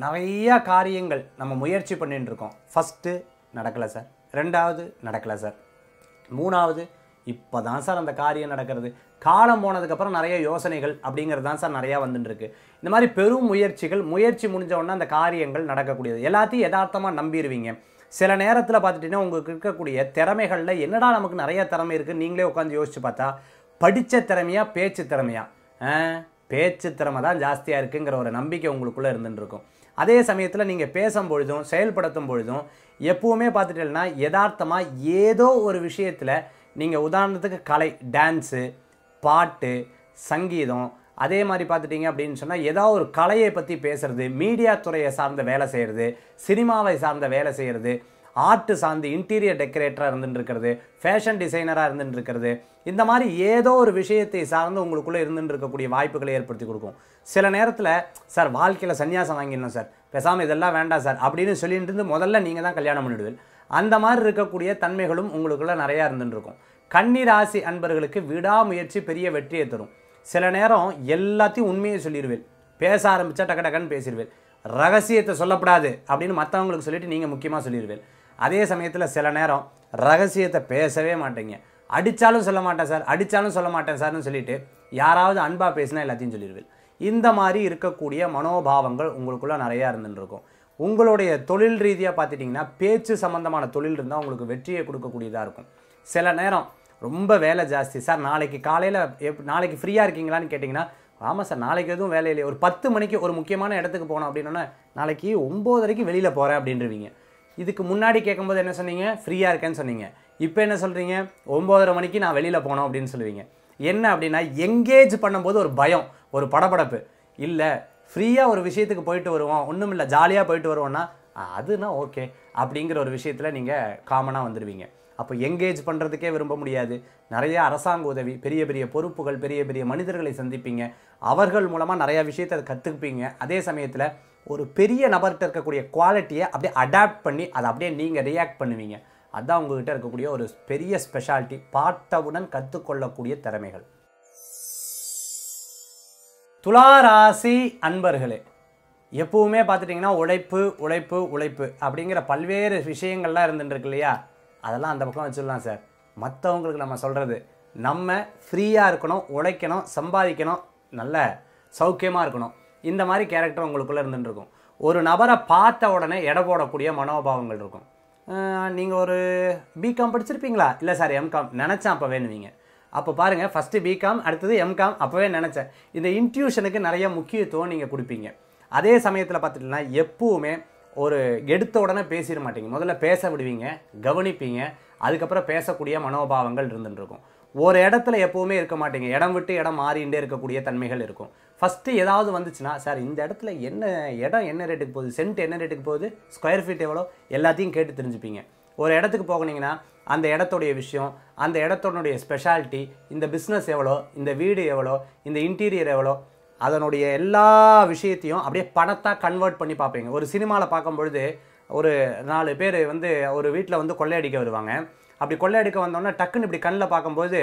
நிறையா காரியங்கள் நம்ம முயற்சி பண்ணிட்டு இருக்கோம் ஃபஸ்ட்டு நடக்கலை சார் ரெண்டாவது நடக்கலை சார் மூணாவது இப்போ தான் சார் அந்த காரியம் நடக்கிறது காலம் போனதுக்கப்புறம் நிறைய யோசனைகள் அப்படிங்கிறது தான் சார் நிறையா வந்துட்டுருக்கு இந்த மாதிரி பெரும் முயற்சிகள் முயற்சி முடிஞ்ச உடனே அந்த காரியங்கள் நடக்கக்கூடியது எல்லாத்தையும் யதார்த்தமாக நம்பிடுவீங்க சில நேரத்தில் பார்த்துட்டிங்கன்னா உங்களுக்கு இருக்கக்கூடிய திறமைகளில் என்னடா நமக்கு நிறைய திறமை இருக்குது நீங்களே உட்காந்து யோசிச்சு பார்த்தா படித்த திறமையா பேச்சு திறமையா பேச்சு திறமை தான் ஜாஸ்தியாக இருக்குங்கிற ஒரு நம்பிக்கை உங்களுக்குள்ளே இருந்துட்டுருக்கும் அதே சமயத்தில் நீங்கள் பேசும் பொழுதும் செயல்படுத்தும் பொழுதும் எப்பவுமே பார்த்துட்டேன்னா யதார்த்தமாக ஏதோ ஒரு விஷயத்தில் நீங்கள் உதாரணத்துக்கு கலை டான்ஸு பாட்டு சங்கீதம் அதே மாதிரி பார்த்துட்டிங்க அப்படின்னு சொன்னால் ஏதாவது ஒரு கலையை பற்றி பேசுகிறது மீடியா துறையை சார்ந்த வேலை செய்கிறது சினிமாவை சார்ந்த வேலை செய்கிறது ஆர்ட்டு சார்ந்து இன்டீரியர் டெக்கரேட்டராக இருந்துட்டுருக்கிறது ஃபேஷன் டிசைனராக இருந்துட்டுருக்கிறது இந்த மாதிரி ஏதோ ஒரு விஷயத்தை சார்ந்து உங்களுக்குள்ளே இருந்துட்டு இருக்கக்கூடிய வாய்ப்புகளை ஏற்படுத்தி கொடுக்கும் சில நேரத்தில் சார் வாழ்க்கையில் சன்னியாசம் வாங்கிடணும் சார் பேசாமல் இதெல்லாம் வேண்டாம் சார் அப்படின்னு சொல்லிட்டு முதல்ல நீங்கள் தான் கல்யாணம் பண்ணிவிடுவீர்கள் அந்த மாதிரி இருக்கக்கூடிய தன்மைகளும் உங்களுக்குள்ளே நிறையா இருந்துருக்கும் கன்னிராசி அன்பர்களுக்கு விடாமுயற்சி பெரிய வெற்றியை தரும் சில நேரம் எல்லாத்தையும் உண்மையை சொல்லிடுவேன் பேச ஆரம்பித்தா டக்கு டக்குன்னு பேசிடுவேன் ரகசியத்தை சொல்லப்படாது அப்படின்னு மற்றவங்களுக்கு சொல்லிவிட்டு நீங்கள் முக்கியமாக சொல்லிடுவேன் அதே சமயத்தில் சில நேரம் ரகசியத்தை பேசவே மாட்டேங்க அடித்தாலும் சொல்ல மாட்டேன் சார் அடித்தாலும் சொல்ல மாட்டேன் சார்னு சொல்லிவிட்டு யாராவது அன்பாக பேசினா எல்லாத்தையும் சொல்லிடுவேன் இந்த மாதிரி இருக்கக்கூடிய மனோபாவங்கள் உங்களுக்குள்ளே நிறையா இருந்துருக்கும் உங்களுடைய தொழில் ரீதியாக பார்த்துட்டிங்கன்னா பேச்சு சம்மந்தமான தொழில் இருந்தால் உங்களுக்கு வெற்றியை கொடுக்கக்கூடியதாக இருக்கும் சில நேரம் ரொம்ப வேலை ஜாஸ்தி சார் நாளைக்கு காலையில் எப் நாளைக்கு ஃப்ரீயாக இருக்கீங்களான்னு கேட்டிங்கன்னா ஆமாம் சார் நாளைக்கு எதுவும் வேலை இல்லையே ஒரு பத்து மணிக்கு ஒரு முக்கியமான இடத்துக்கு போனோம் அப்படின்னா நாளைக்கு ஒம்போதரைக்கு வெளியில் போகிறேன் அப்படின்றவீங்க இதுக்கு முன்னாடி கேட்கும்போது என்ன சொன்னீங்க ஃப்ரீயாக இருக்கேன்னு சொன்னீங்க இப்போ என்ன சொல்கிறீங்க ஒம்போதரை மணிக்கு நான் வெளியில் போனோம் அப்படின்னு சொல்லுவீங்க என்ன அப்படின்னா எங்கேஜ் பண்ணும்போது ஒரு பயம் ஒரு படபடப்பு இல்லை ஃப்ரீயாக ஒரு விஷயத்துக்கு போயிட்டு வருவோம் ஒன்றும் இல்லை ஜாலியாக போயிட்டு வருவோம்னா அதுனா ஓகே அப்படிங்கிற ஒரு விஷயத்தில் நீங்கள் காமனாக வந்துடுவீங்க அப்போ எங்கேஜ் பண்ணுறதுக்கே விரும்ப முடியாது நிறைய அரசாங்க உதவி பெரிய பெரிய பொறுப்புகள் பெரிய பெரிய மனிதர்களை சந்திப்பீங்க அவர்கள் மூலமாக நிறையா விஷயத்தை கற்றுக்குப்பீங்க அதே சமயத்தில் ஒரு பெரிய நபர்கிட்ட இருக்கக்கூடிய குவாலிட்டியை அப்படியே அடாப்ட் பண்ணி அதை அப்படியே நீங்கள் ரியாக்ட் பண்ணுவீங்க அதுதான் உங்கள்கிட்ட இருக்கக்கூடிய ஒரு பெரிய ஸ்பெஷாலிட்டி பார்த்தவுடன் கற்றுக்கொள்ளக்கூடிய திறமைகள் துளாராசி அன்பர்களே எப்பவுமே பார்த்துட்டிங்கன்னா உழைப்பு உழைப்பு உழைப்பு அப்படிங்கிற பல்வேறு விஷயங்கள்லாம் இருந்துட்டுருக்கு இல்லையா அதெல்லாம் அந்த பக்கம் வச்சிடலாம் சார் மற்றவங்களுக்கு நம்ம சொல்கிறது நம்ம ஃப்ரீயாக இருக்கணும் உழைக்கணும் சம்பாதிக்கணும் நல்ல சௌக்கியமாக இருக்கணும் இந்த மாதிரி கேரக்டர் உங்களுக்குள்ளே இருந்துட்டுருக்கும் ஒரு நபரை பார்த்த உடனே எடை போடக்கூடிய மனோபாவங்கள் இருக்கும் நீங்கள் ஒரு பிகாம் படிச்சிருப்பீங்களா இல்லை சார் எம்காம் நினச்சா அப்போ வேணுவீங்க அப்போ பாருங்கள் ஃபஸ்ட்டு பிகாம் அடுத்தது எம்காம் அப்போவே நினச்சேன் இந்த இன்ட்யூஷனுக்கு நிறைய முக்கியத்துவம் நீங்கள் கொடுப்பீங்க அதே சமயத்தில் பார்த்துட்டிங்கன்னா எப்போவுமே ஒரு எடுத்த உடனே பேசிட மாட்டீங்க முதல்ல பேச விடுவீங்க கவனிப்பீங்க அதுக்கப்புறம் பேசக்கூடிய மனோபாவங்கள் இருந்துருக்கும் ஒரு இடத்துல எப்போவுமே இருக்க மாட்டீங்க இடம் விட்டு இடம் மாறிண்டே இருக்கக்கூடிய தன்மைகள் இருக்கும் ஃபஸ்ட்டு ஏதாவது வந்துச்சுன்னா சார் இந்த இடத்துல என்ன இடம் என்ன ரேட்டுக்கு போகுது சென்ட் என்ன ரேட்டுக்கு போகுது ஸ்கொயர் ஃபீட் எவ்வளோ எல்லாத்தையும் கேட்டு தெரிஞ்சுப்பீங்க ஒரு இடத்துக்கு போகணிங்கன்னா அந்த இடத்துடைய விஷயம் அந்த இடத்தோடைய ஸ்பெஷாலிட்டி இந்த பிஸ்னஸ் எவ்வளோ இந்த வீடு எவ்வளோ இந்த இன்டீரியர் எவ்வளோ அதனுடைய எல்லா விஷயத்தையும் அப்படியே படத்தாக கன்வெர்ட் பண்ணி பார்ப்பீங்க ஒரு சினிமாவில் பார்க்கும் பொழுது ஒரு நாலு பேர் வந்து ஒரு வீட்டில் வந்து கொள்ளையடிக்க வருவாங்க அப்படி கொள்ளையடிக்க வந்தோன்னா டக்குன்னு இப்படி கண்ணில் பார்க்கும்போது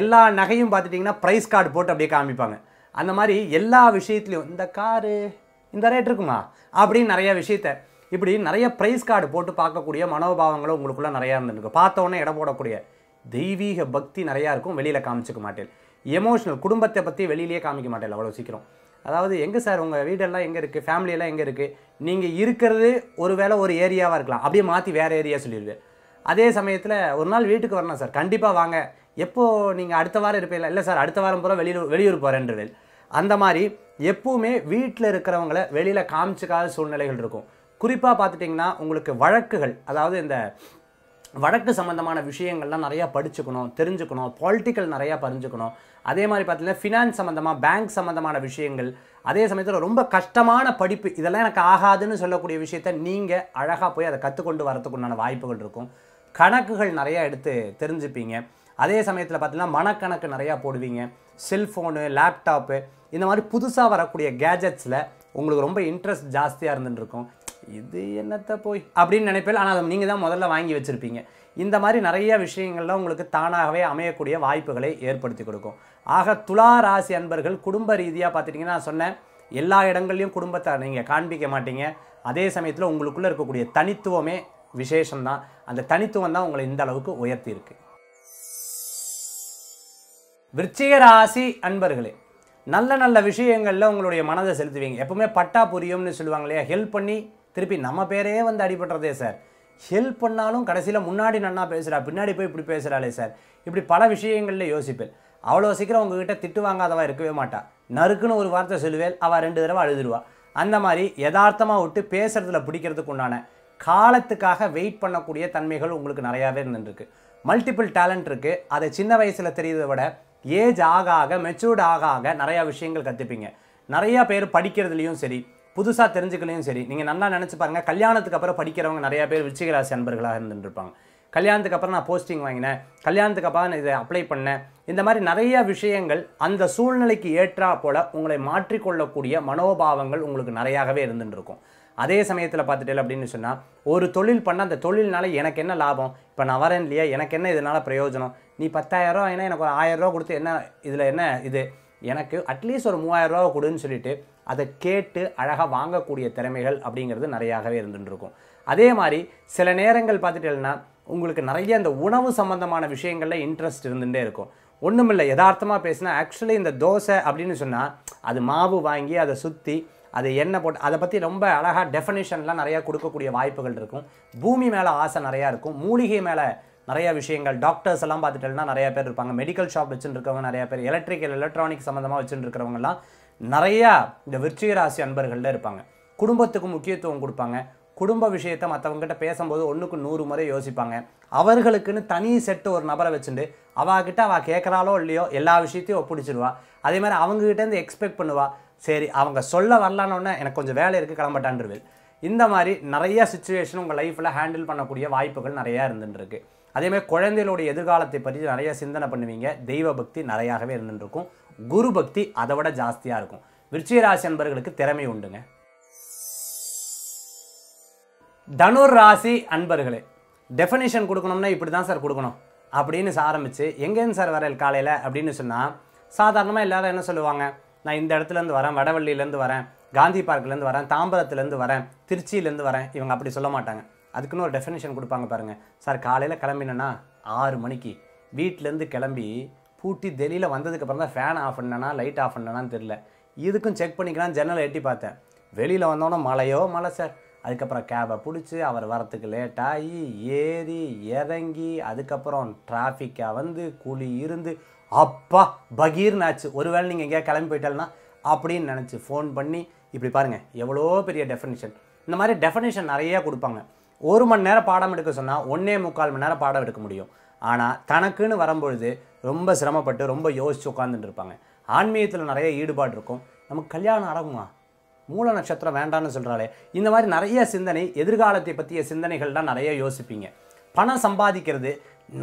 எல்லா நகையும் பார்த்துட்டிங்கன்னா ப்ரைஸ் கார்டு போட்டு அப்படியே காமிப்பாங்க அந்த மாதிரி எல்லா விஷயத்துலையும் இந்த காரு இந்த ரேட் இருக்குமா அப்படின்னு நிறைய விஷயத்த இப்படி நிறைய ப்ரைஸ் கார்டு போட்டு பார்க்கக்கூடிய மனோபாவங்களும் உங்களுக்குள்ளே நிறையா இருந்துருக்கு பார்த்தோன்னே இடம் போடக்கூடிய தெய்வீக பக்தி நிறையா இருக்கும் வெளியில் காமிச்சிக்க மாட்டேன் எமோஷனல் குடும்பத்தை பற்றி வெளியிலேயே காமிக்க மாட்டேன் அவ்வளோ சீக்கிரம் அதாவது எங்கே சார் உங்கள் வீடெல்லாம் எங்கே இருக்குது ஃபேமிலியெல்லாம் எங்கே இருக்குது நீங்கள் இருக்கிறது ஒரு வேளை ஒரு ஏரியாவாக இருக்கலாம் அப்படியே மாற்றி வேறு ஏரியா சொல்லிடுவேன் அதே சமயத்தில் ஒரு நாள் வீட்டுக்கு வரணும் சார் கண்டிப்பாக வாங்க எப்போது நீங்கள் அடுத்த வாரம் இருப்பீங்களா இல்லை சார் அடுத்த வாரம் பூரா வெளியூர் வெளியூர் போகிறேன்றது அந்த மாதிரி எப்பவுமே வீட்டில் இருக்கிறவங்கள வெளியில் காமிச்சிக்காத சூழ்நிலைகள் இருக்கும் குறிப்பாக பார்த்துட்டிங்கன்னா உங்களுக்கு வழக்குகள் அதாவது இந்த வழக்கு சம்மந்தமான விஷயங்கள்லாம் நிறையா படிச்சுக்கணும் தெரிஞ்சுக்கணும் பாலிட்டிக்கல் நிறையா பறிஞ்சுக்கணும் அதே மாதிரி பார்த்தீங்கன்னா ஃபினான்ஸ் சம்மந்தமாக பேங்க் சம்மந்தமான விஷயங்கள் அதே சமயத்தில் ரொம்ப கஷ்டமான படிப்பு இதெல்லாம் எனக்கு ஆகாதுன்னு சொல்லக்கூடிய விஷயத்த நீங்கள் அழகாக போய் அதை கற்றுக்கொண்டு வரத்துக்குண்டான வாய்ப்புகள் இருக்கும் கணக்குகள் நிறையா எடுத்து தெரிஞ்சுப்பீங்க அதே சமயத்தில் பார்த்தீங்கன்னா மனக்கணக்கு நிறையா போடுவீங்க செல்ஃபோனு லேப்டாப்பு இந்த மாதிரி புதுசாக வரக்கூடிய கேஜெட்ஸில் உங்களுக்கு ரொம்ப இன்ட்ரெஸ்ட் ஜாஸ்தியாக இருந்துருக்கும் இது என்னத்தை போய் அப்படின்னு நினைப்பேன் ஆனால் அதை நீங்கள் தான் முதல்ல வாங்கி வச்சுருப்பீங்க இந்த மாதிரி நிறைய விஷயங்கள்லாம் உங்களுக்கு தானாகவே அமையக்கூடிய வாய்ப்புகளை ஏற்படுத்தி கொடுக்கும் ஆக துலா ராசி அன்பர்கள் குடும்ப ரீதியாக பார்த்துட்டிங்கன்னா நான் சொன்னேன் எல்லா இடங்கள்லையும் குடும்பத்தை நீங்கள் காண்பிக்க மாட்டீங்க அதே சமயத்தில் உங்களுக்குள்ளே இருக்கக்கூடிய தனித்துவமே விசேஷம்தான் அந்த தனித்துவம் தான் உங்களை இந்த அளவுக்கு உயர்த்தி இருக்கு விருச்சிக ராசி அன்பர்களே நல்ல நல்ல விஷயங்களில் உங்களுடைய மனதை செலுத்துவீங்க எப்பவுமே பட்டா புரியும்னு சொல்லுவாங்க இல்லையா ஹெல்ப் பண்ணி திருப்பி நம்ம பேரே வந்து அடிபடுறதே சார் ஹெல்ப் பண்ணாலும் கடைசியில் முன்னாடி நன்னா பேசுகிறா பின்னாடி போய் இப்படி பேசுகிறாளே சார் இப்படி பல விஷயங்களில் யோசிப்பேன் அவ்வளோ சீக்கிரம் உங்ககிட்ட திட்டு வாங்காதவா இருக்கவே மாட்டாள் நறுக்குன்னு ஒரு வார்த்தை சொல்லுவேன் அவள் ரெண்டு தடவை அழுதுருவா அந்த மாதிரி யதார்த்தமாக விட்டு பேசுகிறதுல பிடிக்கிறதுக்கு உண்டான காலத்துக்காக வெயிட் பண்ணக்கூடிய தன்மைகள் உங்களுக்கு நிறையாவே இருந்துருக்கு மல்டிபிள் டேலண்ட் இருக்குது அதை சின்ன வயசில் தெரியுதை விட ஏஜ் ஆக ஆக மெச்சூர்டு ஆக ஆக நிறையா விஷயங்கள் கற்றுப்பீங்க நிறையா பேர் படிக்கிறதுலேயும் சரி புதுசாக தெரிஞ்சுக்கலையும் சரி நீங்கள் நல்லா நினச்சி பாருங்கள் கல்யாணத்துக்கு அப்புறம் படிக்கிறவங்க நிறையா பேர் விச்சிகராசி அன்பர்களாக இருந்துருப்பாங்க கல்யாணத்துக்கு அப்புறம் நான் போஸ்டிங் வாங்கினேன் கல்யாணத்துக்கு அப்புறம் நான் இதை அப்ளை பண்ணேன் இந்த மாதிரி நிறைய விஷயங்கள் அந்த சூழ்நிலைக்கு ஏற்றா போல் உங்களை மாற்றிக்கொள்ளக்கூடிய மனோபாவங்கள் உங்களுக்கு நிறையாகவே இருந்துருக்கும் அதே சமயத்தில் பார்த்துட்டேன் அப்படின்னு சொன்னால் ஒரு தொழில் பண்ண அந்த தொழில்னால எனக்கு என்ன லாபம் இப்போ நான் வரேன் இல்லையா எனக்கு என்ன இதனால் பிரயோஜனம் நீ ரூபா ஏன்னா எனக்கு ஒரு ரூபா கொடுத்து என்ன இதில் என்ன இது எனக்கு அட்லீஸ்ட் ஒரு ரூபா கொடுன்னு சொல்லிட்டு அதை கேட்டு அழகாக வாங்கக்கூடிய திறமைகள் அப்படிங்கிறது நிறையாகவே இருந்துட்டுருக்கும் அதே மாதிரி சில நேரங்கள் பார்த்துட்டேன்னா உங்களுக்கு நிறைய இந்த உணவு சம்மந்தமான விஷயங்களில் இன்ட்ரெஸ்ட் இருந்துகிட்டே இருக்கும் ஒன்றும் இல்லை யதார்த்தமாக பேசினா ஆக்சுவலி இந்த தோசை அப்படின்னு சொன்னால் அது மாவு வாங்கி அதை சுற்றி அது என்ன போட்டு அதை பற்றி ரொம்ப அழகாக டெஃபனேஷன்லாம் நிறையா கொடுக்கக்கூடிய வாய்ப்புகள் இருக்கும் பூமி மேலே ஆசை நிறையா இருக்கும் மூலிகை மேலே நிறைய விஷயங்கள் டாக்டர்ஸ் எல்லாம் பார்த்துட்டோம்னா நிறையா பேர் இருப்பாங்க மெடிக்கல் ஷாப் வச்சுருக்கவங்க நிறையா பேர் எலக்ட்ரிக்கல் எலக்ட்ரானிக் சம்மந்தமாக வச்சுருக்கிறவங்கலாம் நிறையா இந்த விருச்சிக ராசி அன்பர்களில் இருப்பாங்க குடும்பத்துக்கு முக்கியத்துவம் கொடுப்பாங்க குடும்ப விஷயத்தை மற்றவங்ககிட்ட பேசும்போது ஒன்றுக்கு நூறு முறை யோசிப்பாங்க அவர்களுக்குன்னு தனி செட்டு ஒரு நபரை வச்சுட்டு அவகிட்ட அவள் கேட்குறாளோ இல்லையோ எல்லா விஷயத்தையும் ஒப்பிடிச்சிருவா அதே மாதிரி அவங்ககிட்டேருந்து எக்ஸ்பெக்ட் பண்ணுவா சரி அவங்க சொல்ல வரலான்னொன்னே எனக்கு கொஞ்சம் வேலை இருக்குது கிளம்பட்டான்றது இந்த மாதிரி நிறைய சுச்சுவேஷன் உங்கள் லைஃப்பில் ஹேண்டில் பண்ணக்கூடிய வாய்ப்புகள் நிறையா இருந்துட்டுருக்கு அதேமாதிரி குழந்தைகளுடைய எதிர்காலத்தை பற்றி நிறைய சிந்தனை பண்ணுவீங்க தெய்வ பக்தி நிறையாகவே இருந்துட்டுருக்கும் குரு பக்தி அதை விட ஜாஸ்தியாக இருக்கும் விருச்சிக ராசி அன்பர்களுக்கு திறமை உண்டுங்க தனுர் ராசி அன்பர்களே டெஃபனேஷன் கொடுக்கணும்னா இப்படி தான் சார் கொடுக்கணும் அப்படின்னு ஆரம்பித்து எங்கேருந்து சார் வர காலையில் அப்படின்னு சொன்னால் சாதாரணமாக எல்லோரும் என்ன சொல்லுவாங்க நான் இந்த இடத்துலேருந்து வரேன் வடவள்ளியிலேருந்து வரேன் காந்தி பார்க்லேருந்து வரேன் தாம்பரத்துலேருந்து வரேன் திருச்சியிலேருந்து வரேன் இவங்க அப்படி சொல்ல மாட்டாங்க அதுக்குன்னு ஒரு டெஃபினேஷன் கொடுப்பாங்க பாருங்கள் சார் காலையில் கிளம்பினேன்னா ஆறு மணிக்கு வீட்டிலேருந்து கிளம்பி கூட்டி வந்ததுக்கு அப்புறம் தான் ஃபேன் ஆஃப் பண்ணனா லைட் ஆஃப் பண்ணனான்னு தெரில இதுக்கும் செக் பண்ணிக்கலாம் ஜன்னல் எட்டி பார்த்தேன் வெளியில் வந்தோன்னே மழையோ மழை சார் அதுக்கப்புறம் கேபை பிடிச்சி அவர் வரத்துக்கு லேட்டாகி ஏறி இறங்கி அதுக்கப்புறம் டிராஃபிக்காக வந்து குழி இருந்து அப்பா பகீர்னாச்சு ஒருவேளை நீங்கள் எங்கேயா கிளம்பி போயிட்டால்னா அப்படின்னு நினச்சி ஃபோன் பண்ணி இப்படி பாருங்கள் எவ்வளோ பெரிய டெஃபனிஷன் இந்த மாதிரி டெஃபனிஷன் நிறையா கொடுப்பாங்க ஒரு மணி நேரம் பாடம் எடுக்க சொன்னால் ஒன்றே முக்கால் மணி நேரம் பாடம் எடுக்க முடியும் ஆனால் தனக்குன்னு வரும்பொழுது ரொம்ப சிரமப்பட்டு ரொம்ப யோசித்து உட்காந்துட்டு இருப்பாங்க ஆன்மீகத்தில் நிறைய ஈடுபாடு இருக்கும் நமக்கு கல்யாணம் அடங்குமா மூல நட்சத்திரம் வேண்டான்னு சொல்கிறாலே இந்த மாதிரி நிறைய சிந்தனை எதிர்காலத்தை பற்றிய சிந்தனைகள்லாம் நிறைய யோசிப்பீங்க பணம் சம்பாதிக்கிறது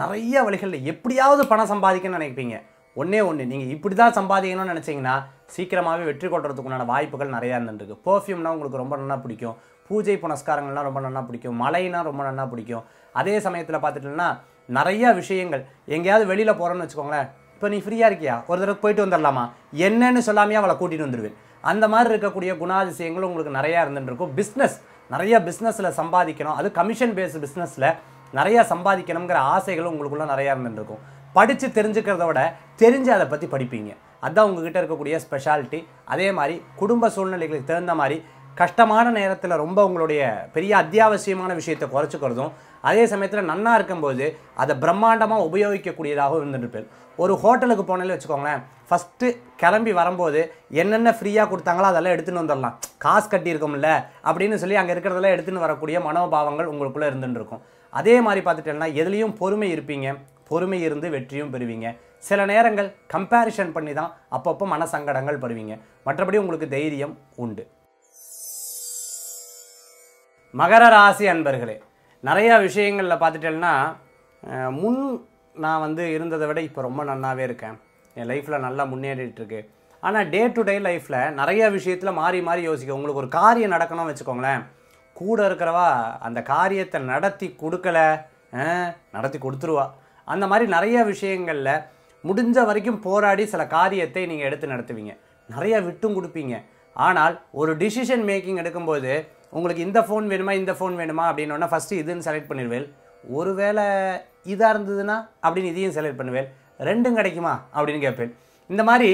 நிறைய வழிகளில் எப்படியாவது பணம் சம்பாதிக்கணும்னு நினைப்பீங்க ஒன்றே ஒன்று நீங்கள் இப்படி தான் சம்பாதிக்கணும்னு நினச்சிங்கன்னா சீக்கிரமாகவே வெற்றி கொள்றதுக்குண்டான வாய்ப்புகள் நிறையா இருந்துருக்கு பர்ஃப்யூம்னா உங்களுக்கு ரொம்ப நல்லா பிடிக்கும் பூஜை புனஸ்காரங்கள்லாம் ரொம்ப நல்லா பிடிக்கும் மலைனா ரொம்ப நல்லா பிடிக்கும் அதே சமயத்தில் பார்த்துட்டோம்னா நிறையா விஷயங்கள் எங்கேயாவது வெளியில் போகிறோன்னு வச்சுக்கோங்களேன் இப்போ நீ ஃப்ரீயாக இருக்கியா ஒரு தடவை போயிட்டு வந்துடலாமா என்னன்னு சொல்லாமே அவளை கூட்டிகிட்டு வந்துடுவேன் அந்த மாதிரி இருக்கக்கூடிய குணாதிசயங்களும் உங்களுக்கு நிறையா இருந்துருக்கும் பிஸ்னஸ் நிறைய பிஸ்னஸில் சம்பாதிக்கணும் அது கமிஷன் பேஸ்டு பிஸ்னஸில் நிறையா சம்பாதிக்கணுங்கிற ஆசைகளும் உங்களுக்குள்ளே நிறையா இருந்துருக்கும் படித்து தெரிஞ்சுக்கிறத விட தெரிஞ்சு அதை பற்றி படிப்பீங்க அதுதான் உங்ககிட்ட இருக்கக்கூடிய ஸ்பெஷாலிட்டி அதே மாதிரி குடும்ப சூழ்நிலைகளுக்கு தகுந்த மாதிரி கஷ்டமான நேரத்தில் ரொம்ப உங்களுடைய பெரிய அத்தியாவசியமான விஷயத்தை குறைச்சிக்கிறதும் அதே சமயத்தில் நன்னாக இருக்கும்போது அதை பிரம்மாண்டமாக உபயோகிக்கக்கூடியதாகவும் இருந்துருப்பேன் ஒரு ஹோட்டலுக்கு போனாலே வச்சுக்கோங்களேன் ஃபஸ்ட்டு கிளம்பி வரும்போது என்னென்ன ஃப்ரீயாக கொடுத்தாங்களோ அதெல்லாம் எடுத்துன்னு வந்துடலாம் காசு கட்டியிருக்கோம்ல அப்படின்னு சொல்லி அங்கே இருக்கிறதெல்லாம் எடுத்துன்னு வரக்கூடிய மனோபாவங்கள் உங்களுக்குள்ளே இருந்துருக்கும் அதே மாதிரி பார்த்துட்டேன்னா எதுலேயும் பொறுமை இருப்பீங்க பொறுமை இருந்து வெற்றியும் பெறுவீங்க சில நேரங்கள் கம்பேரிஷன் பண்ணி தான் அப்பப்போ மனசங்கடங்கள் படுவீங்க மற்றபடி உங்களுக்கு தைரியம் உண்டு மகர ராசி அன்பர்களே நிறையா விஷயங்களில் பார்த்துட்டேன்னா முன் நான் வந்து இருந்ததை விட இப்போ ரொம்ப நல்லாவே இருக்கேன் என் லைஃப்பில் நல்லா முன்னேறிட்டுருக்கு ஆனால் டே டு டே லைஃப்பில் நிறைய விஷயத்தில் மாறி மாறி யோசிக்க உங்களுக்கு ஒரு காரியம் நடக்கணும்னு வச்சுக்கோங்களேன் கூட இருக்கிறவா அந்த காரியத்தை நடத்தி கொடுக்கல நடத்தி கொடுத்துருவா அந்த மாதிரி நிறைய விஷயங்களில் முடிஞ்ச வரைக்கும் போராடி சில காரியத்தை நீங்கள் எடுத்து நடத்துவீங்க நிறைய விட்டும் கொடுப்பீங்க ஆனால் ஒரு டிசிஷன் மேக்கிங் எடுக்கும்போது உங்களுக்கு இந்த ஃபோன் வேணுமா இந்த ஃபோன் வேணுமா அப்படின்னோடனா ஃபஸ்ட்டு இதுன்னு செலக்ட் பண்ணிடுவேன் ஒருவேளை இதாக இருந்ததுன்னா அப்படின்னு இதையும் செலக்ட் பண்ணுவேன் ரெண்டும் கிடைக்குமா அப்படின்னு கேட்பேன் இந்த மாதிரி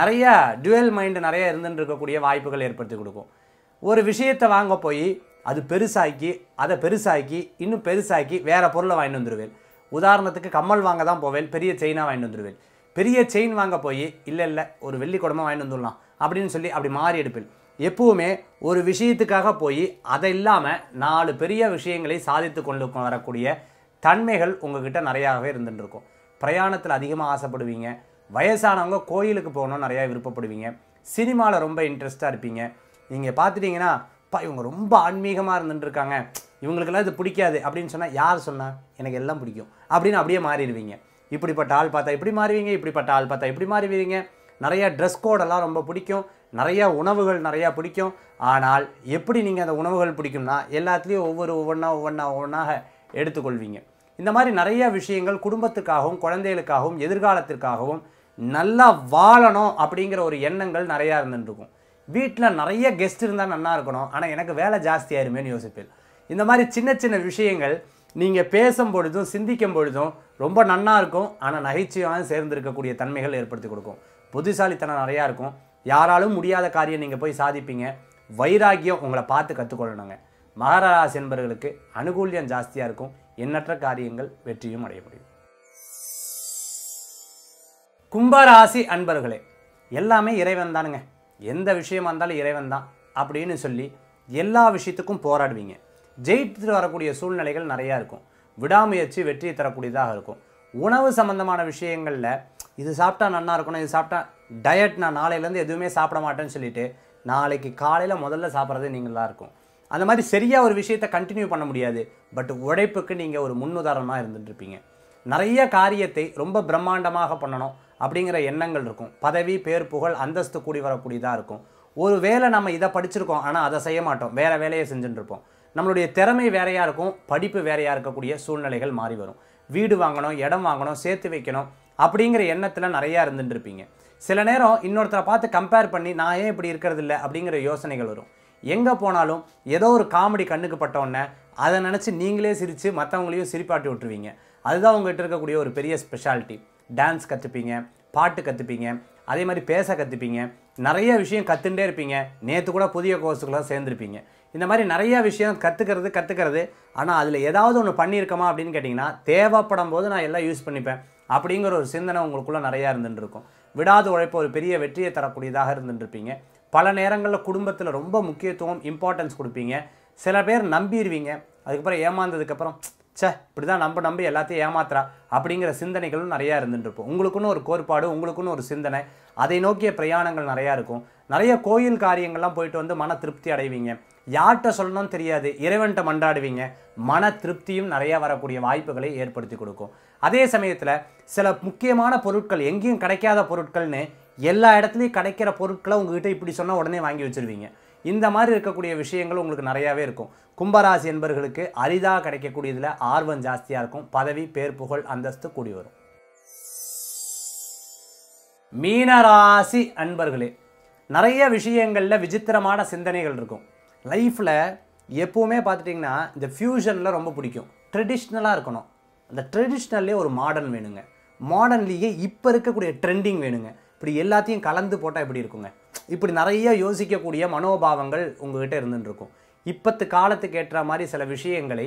நிறையா டுவெல் மைண்டு நிறையா இருந்துருக்கக்கூடிய இருக்கக்கூடிய வாய்ப்புகள் ஏற்படுத்தி கொடுக்கும் ஒரு விஷயத்தை வாங்க போய் அது பெருசாக்கி அதை பெருசாக்கி இன்னும் பெருசாக்கி வேறு பொருளை வாங்கிட்டு வந்துடுவேன் உதாரணத்துக்கு கம்மல் வாங்க தான் போவேன் பெரிய செயினாக வாங்கிட்டு வந்துடுவேன் பெரிய செயின் வாங்க போய் இல்லை இல்லை ஒரு வெள்ளி குடமாக வாங்கிட்டு வந்துடலாம் அப்படின்னு சொல்லி அப்படி மாறி எடுப்பேன் எப்பவுமே ஒரு விஷயத்துக்காக போய் அதை இல்லாமல் நாலு பெரிய விஷயங்களை சாதித்து கொண்டு வரக்கூடிய தன்மைகள் உங்ககிட்ட நிறையாவே இருந்துட்டு இருக்கும் பிரயாணத்தில் அதிகமாக ஆசைப்படுவீங்க வயசானவங்க கோயிலுக்கு போகணும்னு நிறையா விருப்பப்படுவீங்க சினிமாவில் ரொம்ப இன்ட்ரெஸ்ட்டாக இருப்பீங்க நீங்கள் பார்த்துட்டிங்கன்னா பா இவங்க ரொம்ப ஆன்மீகமாக இருந்துட்டுருக்காங்க இவங்களுக்கெல்லாம் இது பிடிக்காது அப்படின்னு சொன்னால் யார் சொன்னால் எனக்கு எல்லாம் பிடிக்கும் அப்படின்னு அப்படியே மாறிடுவீங்க இப்படிப்பட்ட ஆள் பார்த்தா இப்படி மாறுவீங்க இப்படிப்பட்ட ஆள் பார்த்தா இப்படி மாறுவீங்க நிறையா ட்ரெஸ் கோடெல்லாம் ரொம்ப பிடிக்கும் நிறையா உணவுகள் நிறையா பிடிக்கும் ஆனால் எப்படி நீங்கள் அந்த உணவுகள் பிடிக்கும்னா எல்லாத்துலேயும் ஒவ்வொரு ஒவ்வொன்றா ஒவ்வொன்றா ஒவ்வொன்றாக எடுத்துக்கொள்வீங்க இந்த மாதிரி நிறையா விஷயங்கள் குடும்பத்துக்காகவும் குழந்தைகளுக்காகவும் எதிர்காலத்திற்காகவும் நல்லா வாழணும் அப்படிங்கிற ஒரு எண்ணங்கள் நிறையா இருந்துருக்கும் வீட்டில் நிறைய கெஸ்ட் இருந்தால் நல்லா இருக்கணும் ஆனால் எனக்கு வேலை ஜாஸ்தியாயிருமேன்னு யோசிப்பேன் இந்த மாதிரி சின்ன சின்ன விஷயங்கள் நீங்கள் பேசும் பொழுதும் சிந்திக்கும் பொழுதும் ரொம்ப நன்னா இருக்கும் ஆனால் நகைச்சுவையாக சேர்ந்திருக்கக்கூடிய தன்மைகள் ஏற்படுத்தி கொடுக்கும் புத்திசாலித்தனம் நிறையா இருக்கும் யாராலும் முடியாத காரியம் நீங்கள் போய் சாதிப்பீங்க வைராகியம் உங்களை பார்த்து கற்றுக்கொள்ளணுங்க மகாராசி என்பர்களுக்கு அனுகூல்யம் ஜாஸ்தியாக இருக்கும் எண்ணற்ற காரியங்கள் வெற்றியும் அடைய முடியும் கும்பராசி அன்பர்களே எல்லாமே இறைவன் தானுங்க எந்த விஷயமா இருந்தாலும் இறைவன் தான் அப்படின்னு சொல்லி எல்லா விஷயத்துக்கும் போராடுவீங்க ஜெயித்து வரக்கூடிய சூழ்நிலைகள் நிறையா இருக்கும் விடாமுயற்சி வெற்றி தரக்கூடியதாக இருக்கும் உணவு சம்பந்தமான விஷயங்களில் இது சாப்பிட்டா நல்லா இருக்கணும் இது சாப்பிட்டா டயட் நான் நாளையிலேருந்து எதுவுமே சாப்பிட மாட்டேன்னு சொல்லிட்டு நாளைக்கு காலையில் முதல்ல சாப்பிட்றது நீங்களாக இருக்கும் அந்த மாதிரி சரியாக ஒரு விஷயத்தை கண்டினியூ பண்ண முடியாது பட் உழைப்புக்கு நீங்கள் ஒரு முன்னுதாரணமாக இருந்துட்டுருப்பீங்க நிறைய காரியத்தை ரொம்ப பிரம்மாண்டமாக பண்ணணும் அப்படிங்கிற எண்ணங்கள் இருக்கும் பதவி பேர் புகழ் அந்தஸ்து கூடி வரக்கூடியதாக இருக்கும் ஒரு வேலை நம்ம இதை படிச்சிருக்கோம் ஆனால் அதை செய்ய மாட்டோம் வேறு வேலையை செஞ்சுட்டுருப்போம் நம்மளுடைய திறமை வேறையாக இருக்கும் படிப்பு வேறையாக இருக்கக்கூடிய சூழ்நிலைகள் மாறி வரும் வீடு வாங்கணும் இடம் வாங்கணும் சேர்த்து வைக்கணும் அப்படிங்கிற எண்ணத்தில் நிறையா இருந்துருப்பீங்க சில நேரம் இன்னொருத்தரை பார்த்து கம்பேர் பண்ணி நான் ஏன் இப்படி இருக்கிறது இல்லை அப்படிங்கிற யோசனைகள் வரும் எங்கே போனாலும் ஏதோ ஒரு காமெடி கண்ணுக்கு பட்டோன்னே அதை நினச்சி நீங்களே சிரித்து மற்றவங்களையும் சிரிப்பாட்டி விட்டுருவீங்க அதுதான் உங்கள்கிட்ட இருக்கக்கூடிய ஒரு பெரிய ஸ்பெஷாலிட்டி டான்ஸ் கற்றுப்பீங்க பாட்டு கற்றுப்பீங்க அதே மாதிரி பேச கற்றுப்பீங்க நிறைய விஷயம் கற்றுட்டே இருப்பீங்க நேற்று கூட புதிய கோர்ஸுக்குலாம் சேர்ந்துருப்பீங்க இந்த மாதிரி நிறைய விஷயம் கற்றுக்கிறது கற்றுக்கிறது ஆனால் அதில் ஏதாவது ஒன்று பண்ணியிருக்கோமா அப்படின்னு கேட்டிங்கன்னா தேவைப்படும் போது நான் எல்லாம் யூஸ் பண்ணிப்பேன் அப்படிங்கிற ஒரு சிந்தனை உங்களுக்குள்ளே நிறையா இருக்கும் விடாது உழைப்பு ஒரு பெரிய வெற்றியை தரக்கூடியதாக இருந்துட்டுருப்பீங்க பல நேரங்களில் குடும்பத்தில் ரொம்ப முக்கியத்துவம் இம்பார்ட்டன்ஸ் கொடுப்பீங்க சில பேர் நம்பிடுவீங்க அதுக்கப்புறம் ஏமாந்ததுக்கப்புறம் சே இப்படி தான் நம்ப நம்பி எல்லாத்தையும் ஏமாத்துறா அப்படிங்கிற சிந்தனைகளும் நிறையா இருந்துட்டுருப்போம் உங்களுக்குன்னு ஒரு கோட்பாடு உங்களுக்குன்னு ஒரு சிந்தனை அதை நோக்கிய பிரயாணங்கள் நிறையா இருக்கும் நிறைய கோயில் காரியங்கள்லாம் போயிட்டு வந்து மன திருப்தி அடைவீங்க யார்கிட்ட சொல்லணும்னு தெரியாது இறைவன்கிட்ட மன்றாடுவீங்க மன திருப்தியும் நிறையா வரக்கூடிய வாய்ப்புகளை ஏற்படுத்தி கொடுக்கும் அதே சமயத்தில் சில முக்கியமான பொருட்கள் எங்கேயும் கிடைக்காத பொருட்கள்னு எல்லா இடத்துலையும் கிடைக்கிற பொருட்களை உங்ககிட்ட இப்படி சொன்னால் உடனே வாங்கி வச்சுருவீங்க இந்த மாதிரி இருக்கக்கூடிய விஷயங்கள் உங்களுக்கு நிறையாவே இருக்கும் கும்பராசி என்பர்களுக்கு அரிதாக கிடைக்கக்கூடியதில் ஆர்வம் ஜாஸ்தியாக இருக்கும் பதவி பேர் புகழ் அந்தஸ்து கூடி வரும் மீனராசி அன்பர்களே நிறைய விஷயங்களில் விசித்திரமான சிந்தனைகள் இருக்கும் லைஃப்பில் எப்போவுமே பார்த்துட்டிங்கன்னா இந்த ஃப்யூஷனில் ரொம்ப பிடிக்கும் ட்ரெடிஷ்னலாக இருக்கணும் அந்த ட்ரெடிஷ்னல்லே ஒரு மாடர்ன் வேணுங்க மாடர்ன்லேயே இப்போ இருக்கக்கூடிய ட்ரெண்டிங் வேணுங்க இப்படி எல்லாத்தையும் கலந்து போட்டால் எப்படி இருக்குங்க இப்படி நிறைய யோசிக்கக்கூடிய மனோபாவங்கள் உங்ககிட்ட இருந்துருக்கும் இப்பத்து காலத்துக்கு ஏற்ற மாதிரி சில விஷயங்களை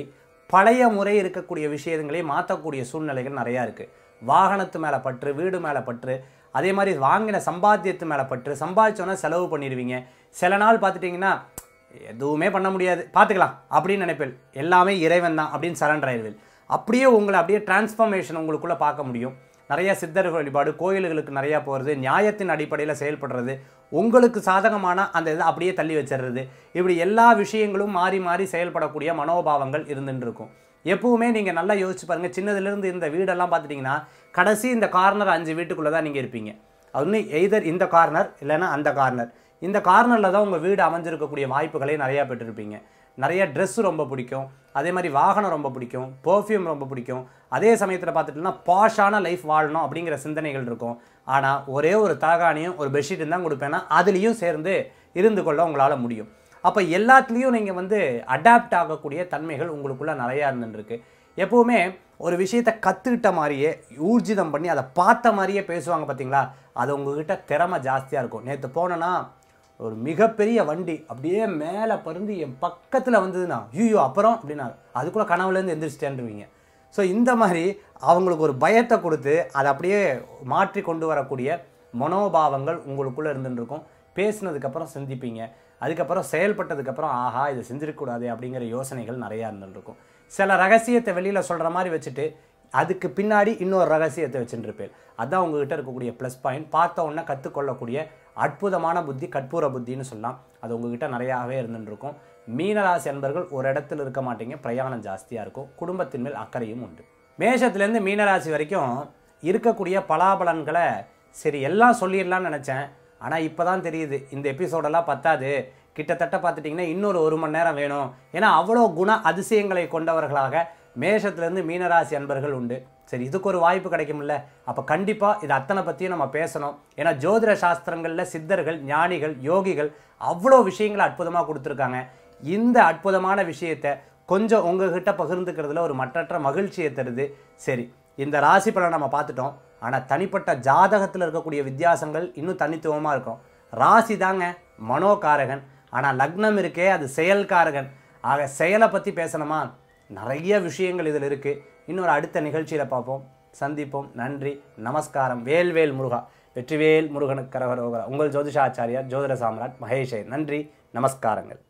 பழைய முறை இருக்கக்கூடிய விஷயங்களை மாற்றக்கூடிய சூழ்நிலைகள் நிறையா இருக்குது வாகனத்து மேலே பற்று வீடு மேலே பற்று அதே மாதிரி வாங்கின சம்பாத்தியத்து மேலே பற்று சம்பாதிச்சோன்னா செலவு பண்ணிடுவீங்க சில நாள் பார்த்துட்டிங்கன்னா எதுவுமே பண்ண முடியாது பார்த்துக்கலாம் அப்படின்னு நினைப்பேன் எல்லாமே இறைவன் தான் அப்படின்னு சரண்டர் ஆயிடுவேன் அப்படியே உங்களை அப்படியே டிரான்ஸ்ஃபர்மேஷன் உங்களுக்குள்ளே பார்க்க முடியும் நிறைய சித்தர்கள் வழிபாடு கோயில்களுக்கு நிறையா போகிறது நியாயத்தின் அடிப்படையில் செயல்படுறது உங்களுக்கு சாதகமான அந்த இதை அப்படியே தள்ளி வச்சிடுறது இப்படி எல்லா விஷயங்களும் மாறி மாறி செயல்படக்கூடிய மனோபாவங்கள் இருந்துகிட்டு இருக்கும் எப்பவுமே நீங்கள் நல்லா யோசிச்சு பாருங்கள் சின்னதுலேருந்து இந்த வீடெல்லாம் பார்த்துட்டிங்கன்னா கடைசி இந்த கார்னர் அஞ்சு வீட்டுக்குள்ளே தான் நீங்கள் இருப்பீங்க ஒன்று எய்தர் இந்த கார்னர் இல்லைன்னா அந்த கார்னர் இந்த கார்னரில் தான் உங்கள் வீடு அமைஞ்சிருக்கக்கூடிய வாய்ப்புகளை நிறையா பெற்றிருப்பீங்க நிறைய ட்ரெஸ்ஸு ரொம்ப பிடிக்கும் அதே மாதிரி வாகனம் ரொம்ப பிடிக்கும் பர்ஃப்யூம் ரொம்ப பிடிக்கும் அதே சமயத்தில் பார்த்துட்டுன்னா பாஷான லைஃப் வாழணும் அப்படிங்கிற சிந்தனைகள் இருக்கும் ஆனால் ஒரே ஒரு தாகானியும் ஒரு பெட்ஷீட்டும் தான் கொடுப்பேன்னா அதுலேயும் சேர்ந்து இருந்து கொள்ள உங்களால் முடியும் அப்போ எல்லாத்துலேயும் நீங்கள் வந்து அடாப்ட் ஆகக்கூடிய தன்மைகள் உங்களுக்குள்ளே நிறையா இருந்துருக்கு எப்போவுமே ஒரு விஷயத்தை கற்றுக்கிட்ட மாதிரியே ஊர்ஜிதம் பண்ணி அதை பார்த்த மாதிரியே பேசுவாங்க பார்த்தீங்களா அது உங்ககிட்ட திறமை ஜாஸ்தியாக இருக்கும் நேற்று போனோன்னா ஒரு மிகப்பெரிய வண்டி அப்படியே மேலே பருந்து என் பக்கத்தில் வந்ததுன்னா ஐயோ அப்புறம் அப்படின்னா அதுக்குள்ளே கனவுலேருந்து எந்திரிச்சிட்டேன்ருவீங்க ஸோ இந்த மாதிரி அவங்களுக்கு ஒரு பயத்தை கொடுத்து அதை அப்படியே மாற்றி கொண்டு வரக்கூடிய மனோபாவங்கள் உங்களுக்குள்ளே இருந்துருக்கும் பேசினதுக்கப்புறம் சிந்திப்பீங்க அதுக்கப்புறம் செயல்பட்டதுக்கப்புறம் ஆஹா இதை செஞ்சிருக்கக்கூடாது அப்படிங்கிற யோசனைகள் நிறையா இருந்துருக்கும் சில ரகசியத்தை வெளியில் சொல்கிற மாதிரி வச்சுட்டு அதுக்கு பின்னாடி இன்னொரு ரகசியத்தை வச்சுருப்பேன் அதுதான் உங்ககிட்ட இருக்கக்கூடிய ப்ளஸ் பாயிண்ட் பார்த்த உடனே கற்றுக்கொள்ளக்கூடிய அற்புதமான புத்தி கற்பூர புத்தின்னு சொல்லலாம் அது உங்ககிட்ட நிறையாவே இருந்துருக்கும் மீனராசி அன்பர்கள் ஒரு இடத்துல இருக்க மாட்டீங்க பிரயாணம் ஜாஸ்தியாக இருக்கும் குடும்பத்தின் மேல் அக்கறையும் உண்டு மேஷத்துலேருந்து மீனராசி வரைக்கும் இருக்கக்கூடிய பலாபலன்களை சரி எல்லாம் சொல்லிடலான்னு நினச்சேன் ஆனால் இப்போ தான் தெரியுது இந்த எபிசோடெல்லாம் பத்தாது கிட்டத்தட்ட பார்த்துட்டிங்கன்னா இன்னொரு ஒரு மணி நேரம் வேணும் ஏன்னா அவ்வளோ குண அதிசயங்களை கொண்டவர்களாக மேஷத்துலேருந்து மீனராசி அன்பர்கள் உண்டு சரி இதுக்கு ஒரு வாய்ப்பு கிடைக்கும்ல அப்போ கண்டிப்பாக இது அத்தனை பற்றியும் நம்ம பேசணும் ஏன்னா ஜோதிட சாஸ்திரங்களில் சித்தர்கள் ஞானிகள் யோகிகள் அவ்வளோ விஷயங்களை அற்புதமாக கொடுத்துருக்காங்க இந்த அற்புதமான விஷயத்தை கொஞ்சம் உங்ககிட்ட பகிர்ந்துக்கிறதுல ஒரு மற்றற்ற மகிழ்ச்சியை தருது சரி இந்த ராசி பலனை நம்ம பார்த்துட்டோம் ஆனால் தனிப்பட்ட ஜாதகத்தில் இருக்கக்கூடிய வித்தியாசங்கள் இன்னும் தனித்துவமாக இருக்கும் ராசி தாங்க மனோகாரகன் ஆனால் லக்னம் இருக்கே அது செயல்காரகன் ஆக செயலை பற்றி பேசணுமா நிறைய விஷயங்கள் இதில் இருக்குது இன்னொரு அடுத்த நிகழ்ச்சியில் பார்ப்போம் சந்திப்போம் நன்றி நமஸ்காரம் வேல்வேல் முருகா வெற்றிவேல் முருகனுக்கு கரகரோகரா உங்கள் ஜோதிஷாச்சாரியார் ஜோதிட சாம்ராட் மகேஷை நன்றி நமஸ்காரங்கள்